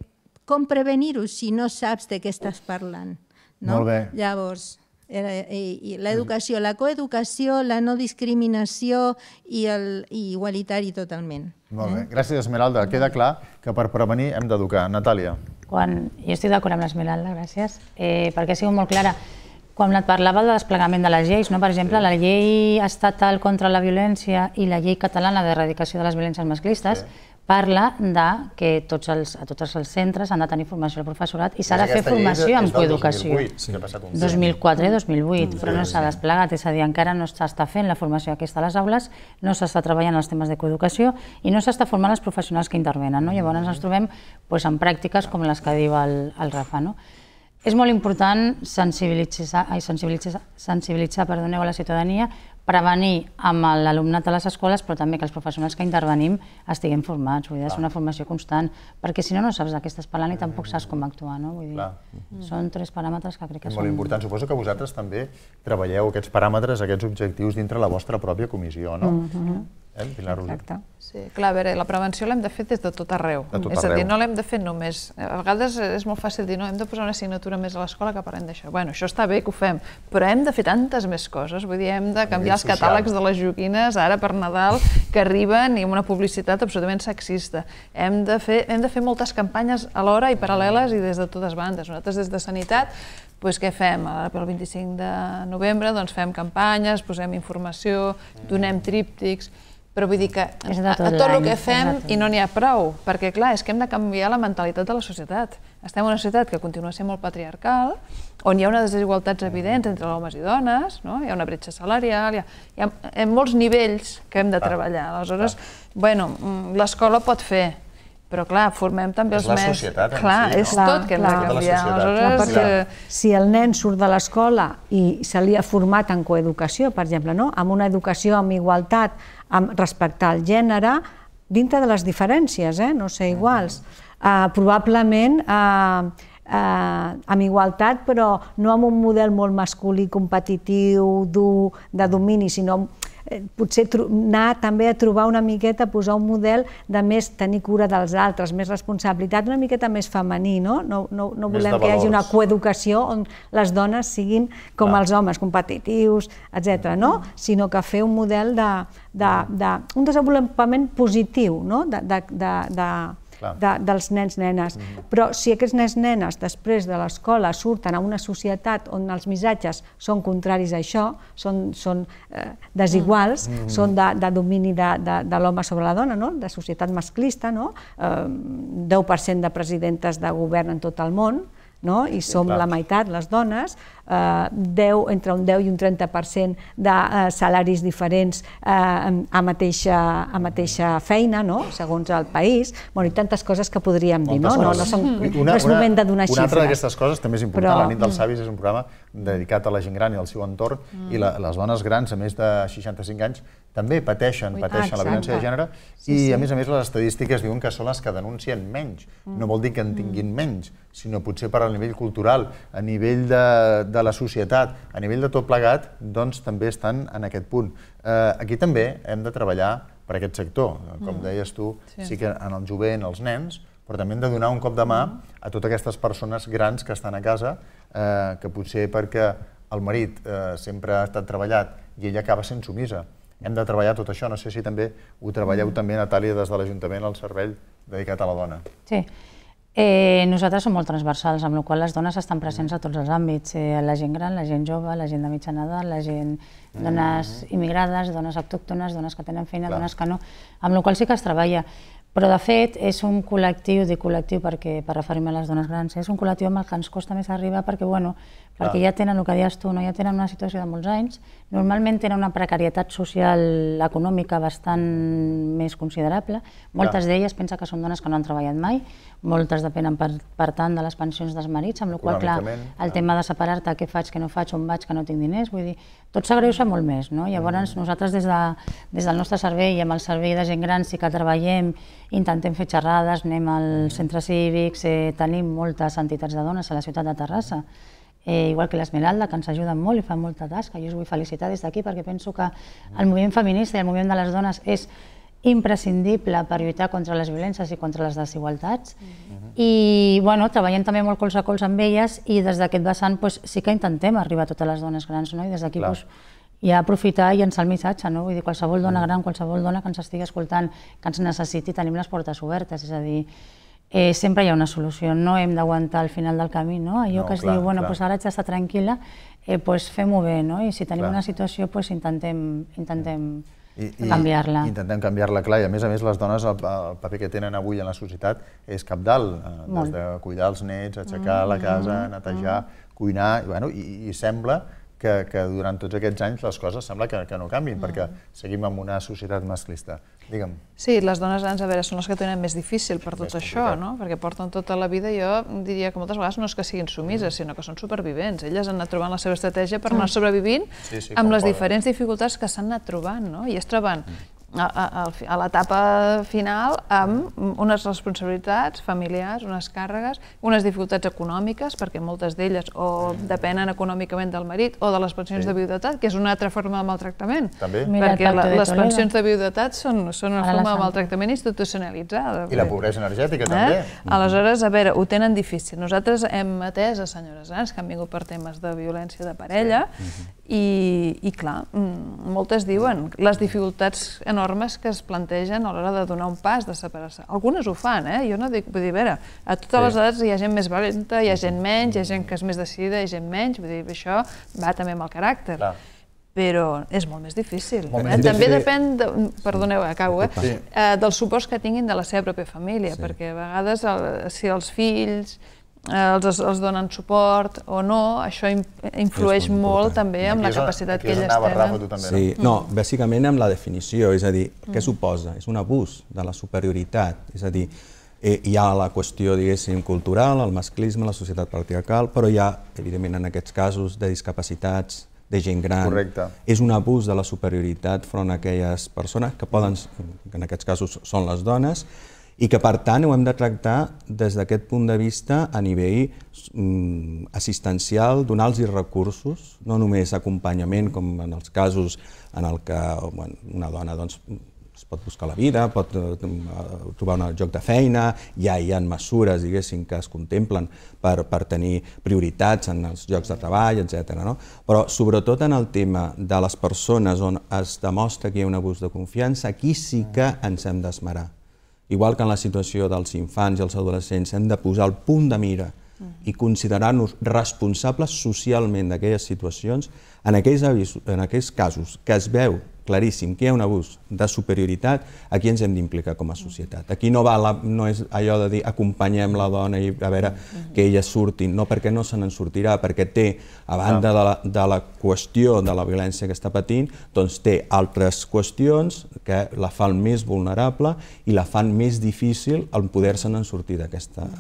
com prevenir-ho si no saps de què estàs parlant? No? Molt bé. Llavors, l'educació, mm. la coeducació, la no discriminació i, el, igualitari totalment. Molt bé. Eh? Gràcies, Esmeralda. Queda clar que per prevenir hem d'educar. Natàlia. Quan, jo estic d'acord amb l'Esmeralda, gràcies, eh, perquè ha sigut molt clara. Quan et parlava del desplegament de les lleis, no? per exemple, sí. la llei estatal contra la violència i la llei catalana d'erradicació de les violències masclistes, sí parla de que tots els, a tots els centres han de tenir formació al professorat i s'ha doncs de fer formació en coeducació. 2004 i 2008, però no s'ha desplegat, és a dir, encara no s'està fent la formació aquesta a les aules, no s'està treballant els temes de coeducació i no s'està formant els professionals que intervenen. No? Llavors ens trobem pues, doncs, en pràctiques com les que diu el, el Rafa. No? És molt important sensibilitzar, ai, sensibilitzar, sensibilitzar perdoneu, a la ciutadania prevenir amb l'alumnat a les escoles, però també que els professionals que intervenim estiguem formats. Vull dir, és una formació constant, perquè si no, no saps de què estàs parlant i eh, tampoc saps com actuar. No? Vull dir, mm. són tres paràmetres que crec que són... Molt important. Suposo que vosaltres també treballeu aquests paràmetres, aquests objectius dintre la vostra pròpia comissió, no? Mm -hmm eh, Pilar Rubio. Exacte. Sí, clar, a veure, la prevenció l'hem de fer des de tot arreu. De tot és arreu. a dir, no l'hem de fer només... A vegades és molt fàcil dir, no, hem de posar una assignatura més a l'escola que parlem d'això. Bueno, això està bé que ho fem, però hem de fer tantes més coses. Vull dir, hem de canviar els catàlegs de les joguines ara per Nadal que arriben i amb una publicitat absolutament sexista. Hem de fer, hem de fer moltes campanyes alhora i paral·leles i des de totes bandes. Nosaltres des de Sanitat doncs què fem? Ara pel 25 de novembre doncs fem campanyes, posem informació, donem tríptics, però vull dir que a, tot el que fem i no n'hi ha prou, perquè clar, és que hem de canviar la mentalitat de la societat. Estem en una societat que continua sent molt patriarcal, on hi ha unes desigualtats evidents entre homes i dones, no? hi ha una bretxa salarial, hi ha, hi ha, hi ha molts nivells que hem de treballar. Aleshores, bueno, mm, l'escola pot fer, però clar, formem també és els mestres. És la societat clar, si, no? és clar, tot que hem de canviar. Tota Aleshores, clar, perquè, eh, si el nen surt de l'escola i se li ha format en coeducació, per exemple, no? amb una educació amb igualtat, amb respectar el gènere, dintre de les diferències, eh? no ser iguals, uh, probablement uh, eh, amb igualtat, però no amb un model molt masculí, competitiu, dur, de domini, sinó amb Eh, potser anar també a trobar una miqueta, posar un model de més tenir cura dels altres, més responsabilitat, una miqueta més femení, no? No, no, no volem que hi hagi una coeducació on les dones siguin com Clar. els homes, competitius, etc. no? Sinó que fer un model de, de, de, un desenvolupament positiu, no? de, de, de, de de, dels nens, nenes. Mm -hmm. Però si aquests nens, nenes, després de l'escola, surten a una societat on els missatges són contraris a això, són, són eh, desiguals, mm -hmm. són de, de domini de, de, de l'home sobre la dona, no? de societat masclista, no? eh, 10% de presidentes de govern en tot el món, no? i som sí, la meitat, les dones, eh, 10, entre un 10 i un 30% de eh, salaris diferents eh, a, mateixa, a mateixa feina, no? segons el país, bueno, i tantes coses que podríem dir, Moltes no? No, no, són, mm. una, no és moment de donar una xifres. Una altra d'aquestes coses també és important, Però... la nit dels savis és un programa dedicat a la gent gran i al seu entorn, mm. i la, les dones grans, a més de 65 anys, també pateixen, pateixen ah, la violència de gènere, sí, i sí. a més a més les estadístiques diuen que són les que denuncien menys, mm. no vol dir que en tinguin mm. menys, sinó potser per al nivell cultural, a nivell de, de de la societat, a nivell de tot plegat, doncs també estan en aquest punt. Eh, aquí també hem de treballar per aquest sector. Com mm. deies tu, sí. sí que en el jovent, els nens, però també hem de donar un cop de mà mm. a totes aquestes persones grans que estan a casa, eh, que potser perquè el marit eh, sempre ha estat treballat i ella acaba sent sumisa. Hem de treballar tot això. No sé si també ho treballeu mm. també, Natàlia, des de l'Ajuntament, al cervell dedicat a la dona. Sí. Eh, nosaltres som molt transversals, amb la qual les dones estan presents a tots els àmbits, eh, la gent gran, la gent jove, la gent de mitjana edat, la gent, mm. dones immigrades, dones autòctones, dones que tenen feina, Clar. dones que no, amb la qual sí que es treballa. Però, de fet, és un col·lectiu, dic col·lectiu perquè per referir-me a les dones grans, eh, és un col·lectiu amb el que ens costa més arribar perquè, bueno, perquè ja tenen el que deies tu, no? ja tenen una situació de molts anys, normalment tenen una precarietat social econòmica bastant més considerable, moltes d'elles pensa que són dones que no han treballat mai, moltes depenen per, per tant de les pensions dels marits, amb la qual clar, el tema de separar-te, què faig, què no faig, on vaig, que no tinc diners, vull dir, tot s'agreuja molt més, no? Llavors mm. nosaltres des, de, des del nostre servei i amb el servei de gent gran sí que treballem intentem fer xerrades, anem al centre cívic, eh, tenim moltes entitats de dones a la ciutat de Terrassa, eh, igual que l'Esmeralda, que ens ajuden molt i fan molta tasca. Jo us vull felicitar des d'aquí perquè penso que el moviment feminista i el moviment de les dones és imprescindible per lluitar contra les violències i contra les desigualtats uh mhm. -huh. i bueno, treballem també molt colze a colze amb elles i des d'aquest vessant pues, sí que intentem arribar a totes les dones grans no? i des d'aquí pues, i aprofitar i llançar el missatge, no? Vull dir, qualsevol dona mm. gran, qualsevol dona que ens estigui escoltant, que ens necessiti, tenim les portes obertes, és a dir, eh, sempre hi ha una solució, no hem d'aguantar al final del camí, no? Allò no, que es clar, diu, bueno, doncs pues ara haig d'estar tranquil·la, eh, pues fem-ho bé, no? I si tenim clar. una situació, pues intentem, intentem I, i canviar-la. Intentem canviar-la, clar, i a més a més les dones el, el paper que tenen avui en la societat és capdalt, eh, des de cuidar els nets, aixecar mm, -hmm. la casa, mm. netejar, mm. -hmm. cuinar, i, bueno, i, i sembla que, que durant tots aquests anys les coses sembla que, que no canvin, mm. perquè seguim en una societat masclista. Digue'm. Sí, les dones grans, a veure, són les que tenen més difícil per tot més això, complicat. no? Perquè porten tota la vida, jo diria que moltes vegades no és que siguin sumises, mm. sinó que són supervivents. Elles han anat trobant la seva estratègia per anar mm. sobrevivint sí, sí, amb les poden. diferents dificultats que s'han anat trobant, no? I es troben mm a, a, a l'etapa final amb unes responsabilitats familiars, unes càrregues, unes dificultats econòmiques, perquè moltes d'elles o depenen econòmicament del marit o de les pensions sí. de viudetat, que és una altra forma de maltractament. També. Mira, perquè la, les pensions de viudetat són, són una forma de maltractament institucionalitzada. I la pobresa energètica, eh? també. Mm-hmm. Aleshores, a veure, ho tenen difícil. Nosaltres hem atès a senyores grans que han vingut per temes de violència de parella sí. Mm-hmm. i, i clar, mm, moltes diuen les dificultats en normes que es plantegen a l'hora de donar un pas, de separar-se. Algunes ho fan, eh? Jo no dic, vull dir, a veure, a totes sí. les edats hi ha gent més valenta, hi ha gent menys, hi ha gent que és més decidida, hi ha gent menys, vull dir, això va també amb el caràcter. Clar però és molt més difícil. Molt eh, més També difícil. depèn, de, perdoneu, eh, acabo, eh, sí. Eh, dels suports que tinguin de la seva pròpia família, sí. perquè a vegades el, si els fills, Eh, els, els donen suport o no, això influeix molt també en la capacitat que elles tenen. Tu, també, sí, no? no, bàsicament amb la definició, és a dir, mm. què suposa? És un abús de la superioritat, és a dir, eh, hi ha la qüestió, diguéssim, cultural, el masclisme, la societat patriarcal, però hi ha, evidentment, en aquests casos de discapacitats, de gent gran. Correcte. És un abús de la superioritat front a aquelles persones que poden, en aquests casos són les dones, i que per tant ho hem de tractar des d'aquest punt de vista a nivell mm, assistencial, donar-los recursos, no només acompanyament com en els casos en el que bueno, una dona doncs, es pot buscar la vida, pot eh, trobar un joc de feina, ja hi ha mesures, diguéssim, que es contemplen per, per tenir prioritats en els llocs de treball, etc. No? Però sobretot en el tema de les persones on es demostra que hi ha un abús de confiança, aquí sí que ens hem d'esmerar Igual que en la situació dels infants i els adolescents hem de posar el punt de mira i considerar-nos responsables socialment d'aquelles situacions, en aquells, en aquells casos que es veu claríssim que hi ha un abús de superioritat, aquí ens hem d'implicar com a societat. Aquí no, va la, no és allò de dir acompanyem la dona i a veure que ella surti, no perquè no se n'en sortirà, perquè té, a banda de la, de la qüestió de la violència que està patint, doncs té altres qüestions que la fan més vulnerable i la fan més difícil el poder se n'en sortir d'aquesta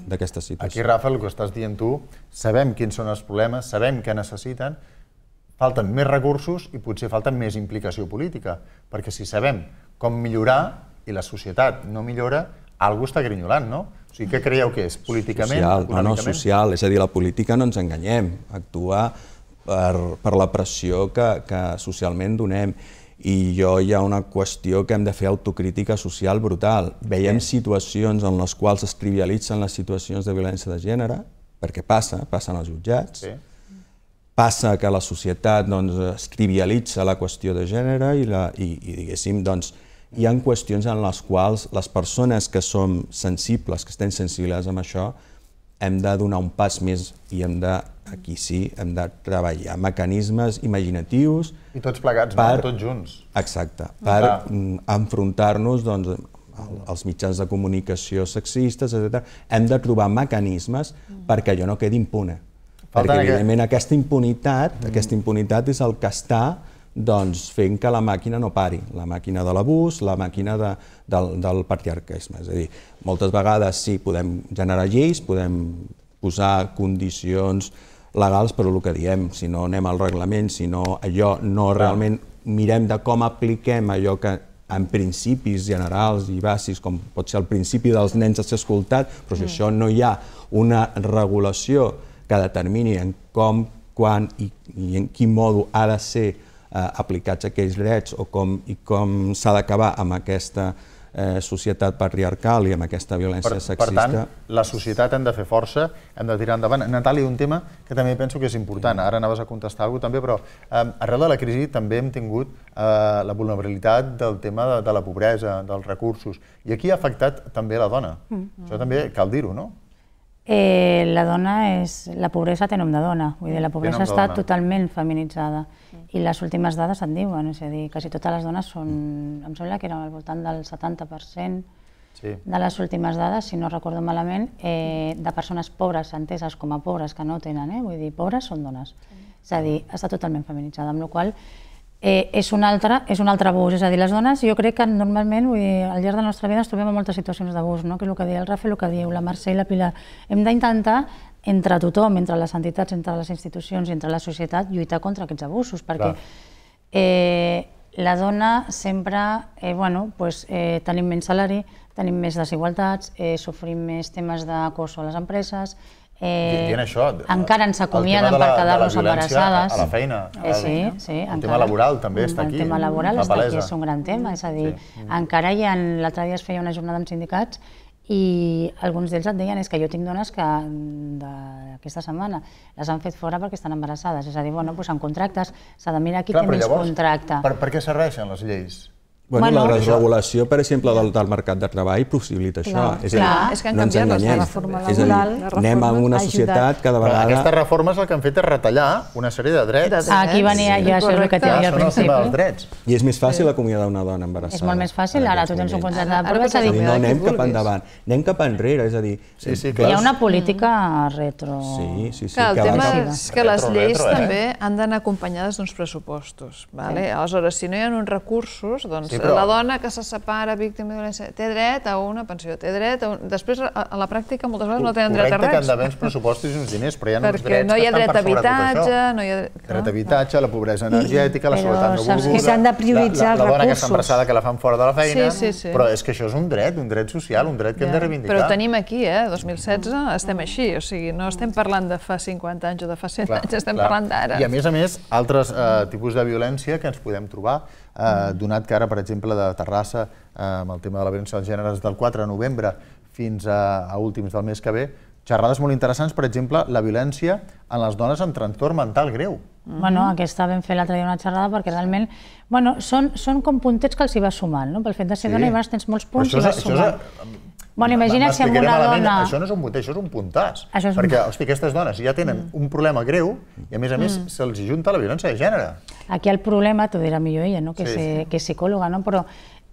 situació. Aquí, Rafa, el que estàs dient tu, sabem quins són els problemes, sabem què necessiten, falten més recursos i potser falta més implicació política, perquè si sabem com millorar i la societat no millora, algú està grinyolant, no? O sigui, què creieu que és? Políticament? Social, no, no, social. És a dir, la política no ens enganyem. Actua per, per la pressió que, que socialment donem. I jo hi ha una qüestió que hem de fer autocrítica social brutal. Veiem sí. situacions en les quals es trivialitzen les situacions de violència de gènere, perquè passa, passen els jutjats, sí passa que la societat doncs, es trivialitza la qüestió de gènere i, la, i, i diguéssim, doncs, hi han qüestions en les quals les persones que som sensibles, que estem sensibles amb això, hem de donar un pas més i hem de, aquí sí, hem de treballar mecanismes imaginatius... I tots plegats, per, no? tots junts. Exacte, per ah. enfrontar-nos doncs, als mitjans de comunicació sexistes, etc. Hem de trobar mecanismes mm. perquè allò no quedi impune perquè, evidentment, aquesta impunitat, mm. aquesta impunitat és el que està doncs, fent que la màquina no pari, la màquina de l'abús, la màquina de, del, del patriarquisme. És a dir, moltes vegades sí, podem generar lleis, podem posar condicions legals, però el que diem, si no anem al reglament, si no allò no realment mirem de com apliquem allò que en principis generals i bàsics, com pot ser el principi dels nens a ser escoltat, però si mm. això no hi ha una regulació que determini en com, quan i, i en quin mòdul ha de ser eh, aplicats aquells drets o com, i com s'ha d'acabar amb aquesta eh, societat patriarcal i amb aquesta violència per, sexista. Per tant, la societat hem de fer força, hem de tirar endavant. Natàlia, un tema que també penso que és important, ara anaves a contestar alguna també, però eh, arrel de la crisi també hem tingut eh, la vulnerabilitat del tema de, de la pobresa, dels recursos, i aquí ha afectat també la dona. Mm. Això també cal dir-ho, no? eh, la dona és... La pobresa té nom de dona, vull dir, la pobresa està dona. totalment feminitzada. I les últimes dades et diuen, és a dir, quasi totes les dones són... Mm. Em sembla que era al voltant del 70%, Sí. de les últimes dades, si no recordo malament, eh, de persones pobres, enteses com a pobres, que no tenen, eh? vull dir, pobres són dones. Sí. És a dir, està totalment feminitzada, amb la qual cosa eh, és, un altre, és un altre abús. És a dir, les dones, jo crec que normalment, vull dir, al llarg de la nostra vida ens trobem en moltes situacions d'abús, no? que és el que deia el Rafa, el que diu la Mercè i la Pilar. Hem d'intentar entre tothom, entre les entitats, entre les institucions i entre la societat, lluitar contra aquests abusos, perquè eh, la dona sempre, eh, bueno, pues, eh, tenim menys salari, tenim més desigualtats, eh, sofrim més temes d'acoso a les empreses, Eh, això, encara ens acomiaden per quedar-nos embarassades. A la feina. Eh, sí, sí, el encara, tema laboral també està aquí. El tema laboral està aquí, és un gran tema. És a dir, sí. encara hi ha... L'altre dia es feia una jornada amb sindicats i alguns d'ells et deien és que jo tinc dones que d'aquesta setmana les han fet fora perquè estan embarassades. És a dir, bueno, doncs en contractes s'ha de mirar qui Clar, té més llavors, contracte. Per, per què serveixen les lleis? Bueno, bueno, la desregulació, per exemple, del, del mercat de treball possibilita això. Clar, és, clar, dir, és que han no canviat la reformes laboral. És a dir, anem a una societat que de vegada... aquestes reformes el que han fet és retallar una sèrie de drets. De drets. aquí venia sí. ja, això és el que tenia al principi. els drets. I és més fàcil sí. acomiadar una dona embarassada. És molt més fàcil, ara tu tens un contracte de prova, és a dir... No anem cap endavant, anem cap enrere, és a dir... Sí, sí, clar. Hi ha una política retro... Sí, sí, sí. el tema és que les lleis eh? també han d'anar acompanyades d'uns pressupostos. Aleshores, si no hi ha uns recursos, doncs però... la dona que se separa, víctima de violència, té dret a una pensió, té dret a un... Després, a la pràctica, moltes vegades no tenen Correcte, dret a res. Correcte, que han d'haver pressupostos i uns diners, però hi ha Perquè uns drets no hi ha dret a habitatge, no hi ha dret... Dret a habitatge, la pobresa energètica, I, la seguretat no volguda... que s'han de prioritzar els recursos. La dona que està embarassada, que la fan fora de la feina... Sí, sí, sí. Però és que això és un dret, un dret social, un dret que ja. hem de reivindicar. Però tenim aquí, eh, 2016, estem així, o sigui, no estem parlant de fa 50 anys o de fa 100 clar, anys, estem clar. parlant d'ara. I a més a més, altres eh, tipus de violència que ens podem trobar, eh, donat que ara, per exemple, de Terrassa, eh, amb el tema de la violència dels gèneres del 4 de novembre fins a, últims del mes que ve, xerrades molt interessants, per exemple, la violència en les dones amb trastorn mental greu. Bueno, aquesta vam fer l'altre dia una xerrada perquè realment, bueno, són, són com puntets que els hi va sumant, no? Pel fet de ser dona i vas, tens molts punts i vas sumant. Bueno, imagina't si amb una malament, dona... Això no és un botell, això és un puntàs. Això és perquè, un... hosti, aquestes dones ja tenen mm. un problema greu i, a més a més, mm. se'ls junta la violència de gènere. Aquí el problema, t'ho dirà millor ella, no? que, sí, és, sí. que és psicòloga, no? però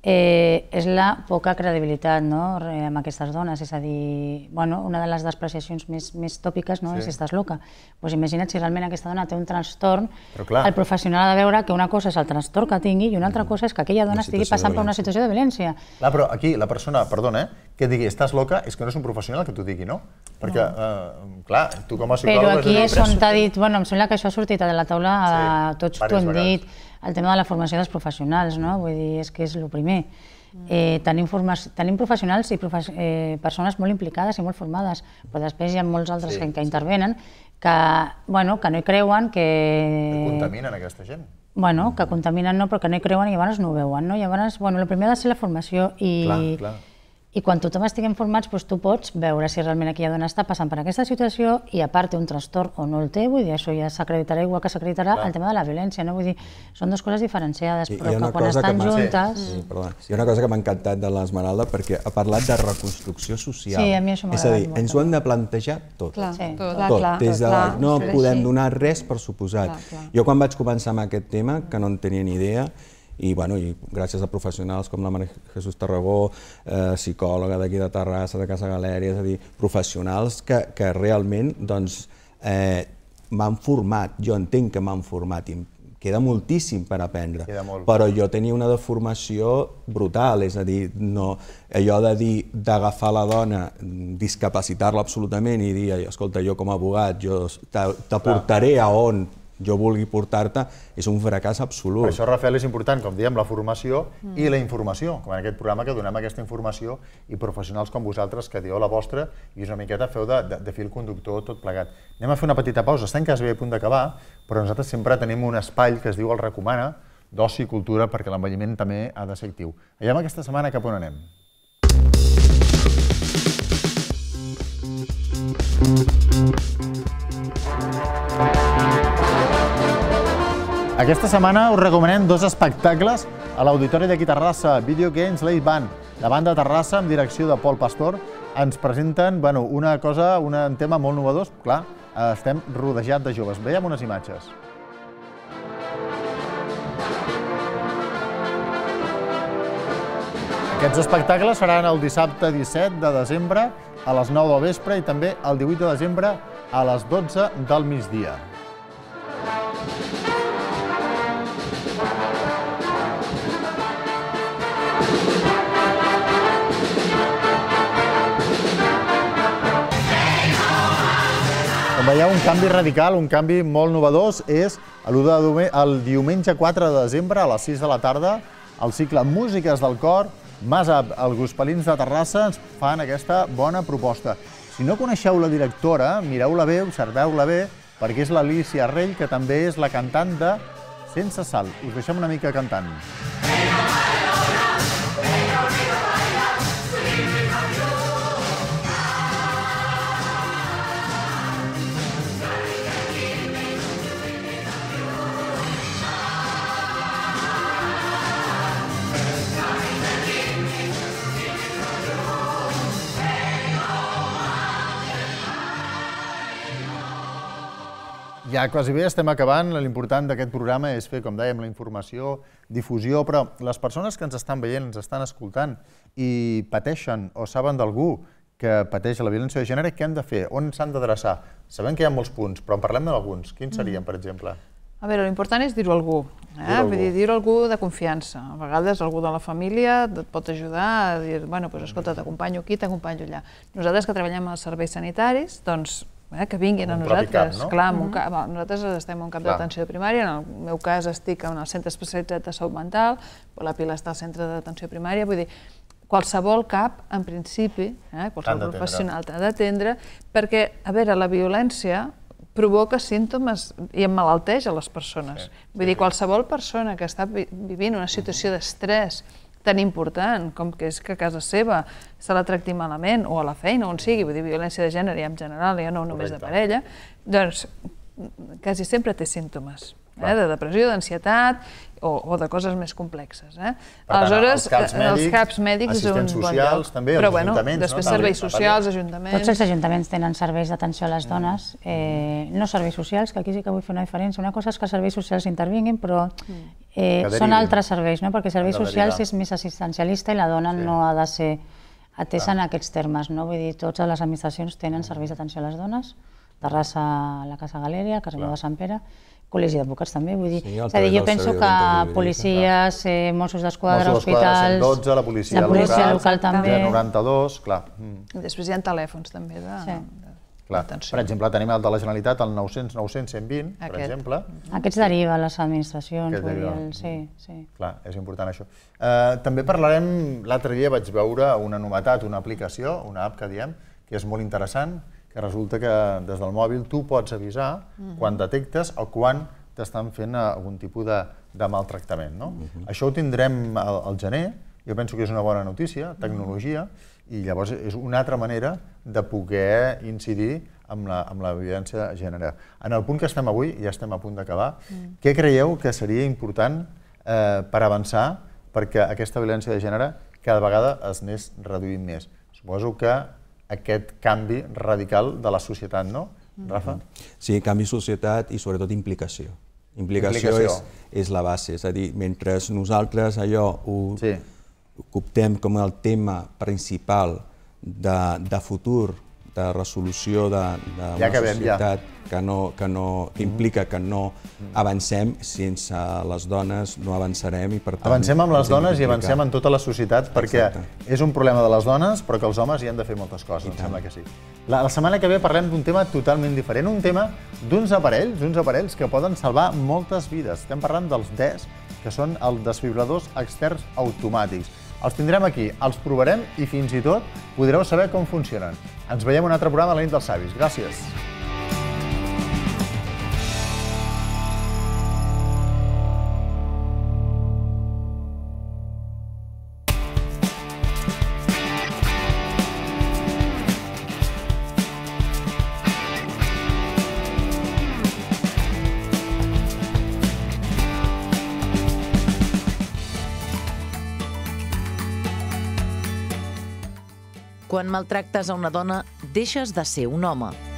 eh, és la poca credibilitat no? amb aquestes dones, és a dir, bueno, una de les despreciacions més, més tòpiques no? Sí. és si estàs loca. Pues imagina't si realment aquesta dona té un trastorn, el professional ha de veure que una cosa és el trastorn que tingui i una altra cosa és que aquella dona estigui passant per una situació de violència. Clar, però aquí la persona, perdona, eh, que digui estàs loca és que no és un professional que t'ho digui, no? Perquè, no. Eh, clar, tu com a psicòloga... Però aquí és on t'ha dit, bueno, em sembla que això ha sortit de la taula, sí, tots t'ho han dit, el tema de la formació dels professionals, no? Vull dir, és que és el primer. Eh, tenim, tenim professionals i profes eh, persones molt implicades i molt formades, però després hi ha molts altres sí, que, que intervenen que, bueno, que no hi creuen, que... Que contaminen aquesta gent. Bueno, que contaminen no, però que no hi creuen i llavors no ho veuen, no? Llavors, bueno, el primer ha de ser la formació i... Clar, clar i quan tothom estigui informat, doncs tu pots veure si realment aquella dona està passant per aquesta situació i a part té un trastorn o no el té, vull dir, això ja s'acreditarà igual que s'acreditarà el tema de la violència, no? Vull dir, són dues coses diferenciades, però que quan estan que juntes... Sí, perdona. Hi ha una cosa que m'ha encantat de l'Esmeralda perquè ha parlat de reconstrucció social. Sí, a mi això És a dir, ens ho hem de plantejar tot. Clar, sí, tot, tot. Clar, Des de clar, no podem donar res per suposat. Clar, clar. Jo quan vaig començar amb aquest tema, que no en tenia ni idea, i, bueno, i gràcies a professionals com la Maria Jesús Tarragó, eh, psicòloga d'aquí de Terrassa, de Casa Galèria, és a dir, professionals que, que realment doncs, eh, m'han format, jo entenc que m'han format, i queda moltíssim per aprendre, però jo tenia una deformació brutal, és a dir, no, allò de dir d'agafar la dona, discapacitar-la absolutament i dir, escolta, jo com a abogat, jo t'aportaré a on jo vulgui portar-te, és un fracàs absolut. Per això, Rafael, és important, com diem, la formació i la informació, com en aquest programa que donem aquesta informació i professionals com vosaltres que dieu la vostra i una miqueta feu de, de, de fil conductor tot plegat. Anem a fer una petita pausa, estem quasi bé a punt d'acabar, però nosaltres sempre tenim un espai que es diu el Recomana, d'oci i cultura, perquè l'envelliment també ha de ser actiu. amb aquesta setmana cap on anem. Thank Aquesta setmana us recomanem dos espectacles a l'Auditori d'aquí Terrassa, Video Games Live Band. La banda de Terrassa, amb direcció de Pol Pastor, ens presenten bueno, una cosa, un tema molt novedós. Clar, estem rodejats de joves. Veiem unes imatges. Aquests espectacles seran el dissabte 17 de desembre a les 9 del vespre i també el 18 de desembre a les 12 del migdia. veieu, un canvi radical, un canvi molt novedós, és el, diumenge 4 de desembre a les 6 de la tarda, el cicle Músiques del Cor, Masa, els Gospelins de Terrassa, ens fan aquesta bona proposta. Si no coneixeu la directora, mireu-la bé, observeu-la bé, perquè és l'Alicia Rell, que també és la cantant de Sense Sal. Us deixem una mica cantant. ja quasi bé estem acabant. L'important d'aquest programa és fer, com dèiem, la informació, difusió, però les persones que ens estan veient, ens estan escoltant i pateixen o saben d'algú que pateix la violència de gènere, què han de fer? On s'han d'adreçar? Sabem que hi ha molts punts, però en parlem d'alguns. Quins mm. serien, per exemple? A veure, l'important és dir-ho a algú. Eh? dir, dir-ho a algú de confiança. A vegades algú de la família et pot ajudar a dir, bueno, pues, escolta, t'acompanyo aquí, t'acompanyo allà. Nosaltres que treballem als serveis sanitaris, doncs eh, que vinguin a nosaltres. Cap, no? Clar, mm -hmm. cap, bueno, nosaltres estem en un cap d'atenció primària, en el meu cas estic en el centre especialitzat de salut mental, la Pila està al centre d'atenció primària, vull dir, qualsevol cap, en principi, eh, qualsevol professional t'ha d'atendre, perquè, a veure, la violència provoca símptomes i emmalalteix a les persones. Sí, Vull sí, dir, qualsevol persona que està vivint una situació mm-hmm. d'estrès, tan important com que és que a casa seva se la tracti malament o a la feina, on sigui, vull dir, violència de gènere ja en general, ja no només Correcte. de parella, doncs quasi sempre té símptomes. Eh, de depressió, d'ansietat o, o de coses més complexes. Eh? Per Aleshores, tant, eh, els, mèdics, els CAPs mèdics és un bon lloc. També, Però bueno, després no? serveis socials, ajuntaments... Tots els ajuntaments tenen serveis d'atenció a les dones, eh, no serveis socials, que aquí sí que vull fer una diferència. Una cosa és que serveis socials intervinguin, però mm. eh, són altres serveis, no? perquè serveis socials és més assistencialista i la dona sí. no ha de ser atesa en aquests termes. No? Vull dir, totes les administracions tenen mm. serveis d'atenció a les dones, Terrassa, la Casa Galèria, el Carrer de Sant Pere, col·legi d'advocats també, vull dir, sí, és a dir, jo penso que policies, eh, Mossos d'Esquadra, hospitals... Mossos d'Esquadra, 112, la policia, la policia local, local també. 92, clar. Mm. Després hi ha telèfons també de... Sí. Clar. Per exemple, tenim el de la Generalitat, el 900 900 120, per exemple. Aquests deriva a les administracions, Aquest dir, el... sí, sí. Clar, és important això. Eh, també parlarem, l'altre dia vaig veure una novetat, una aplicació, una app que diem, que és molt interessant, que resulta que des del mòbil tu pots avisar uh mhm. -huh. quan detectes o quan t'estan fent eh, algun tipus de, de maltractament. No? Uh mhm. -huh. Això ho tindrem al, al gener, jo penso que és una bona notícia, mhm. tecnologia, uh -huh. i llavors és una altra manera de poder incidir amb la, amb la violència de gènere. En el punt que estem avui, ja estem a punt d'acabar, -huh. Mm. què creieu que seria important eh, per avançar perquè aquesta violència de gènere cada vegada es n'és reduint més? Suposo que aquest canvi radical de la societat, no, mm-hmm. Rafa? Sí, canvi societat i sobretot implicació. Implicació, implicació. És, és la base, és a dir, mentre nosaltres allò ho, sí. optem com el tema principal de, de futur de resolució de, de ja societat ja. que, no, que, no, que mm-hmm. implica que no avancem, sense les dones no avançarem i per tant... Avancem amb les dones i avancem en tota la societat perquè Exacte. és un problema de les dones però que els homes hi han de fer moltes coses, I em tant. sembla que sí. La, la setmana que ve parlem d'un tema totalment diferent, un tema d'uns aparells, uns aparells que poden salvar moltes vides. Estem parlant dels DES, que són els desfibradors externs automàtics. Els tindrem aquí, els provarem i fins i tot podreu saber com funcionen. Ens veiem un altre programa a la nit dels savis. Gràcies. maltractes a una dona, deixes de ser un home.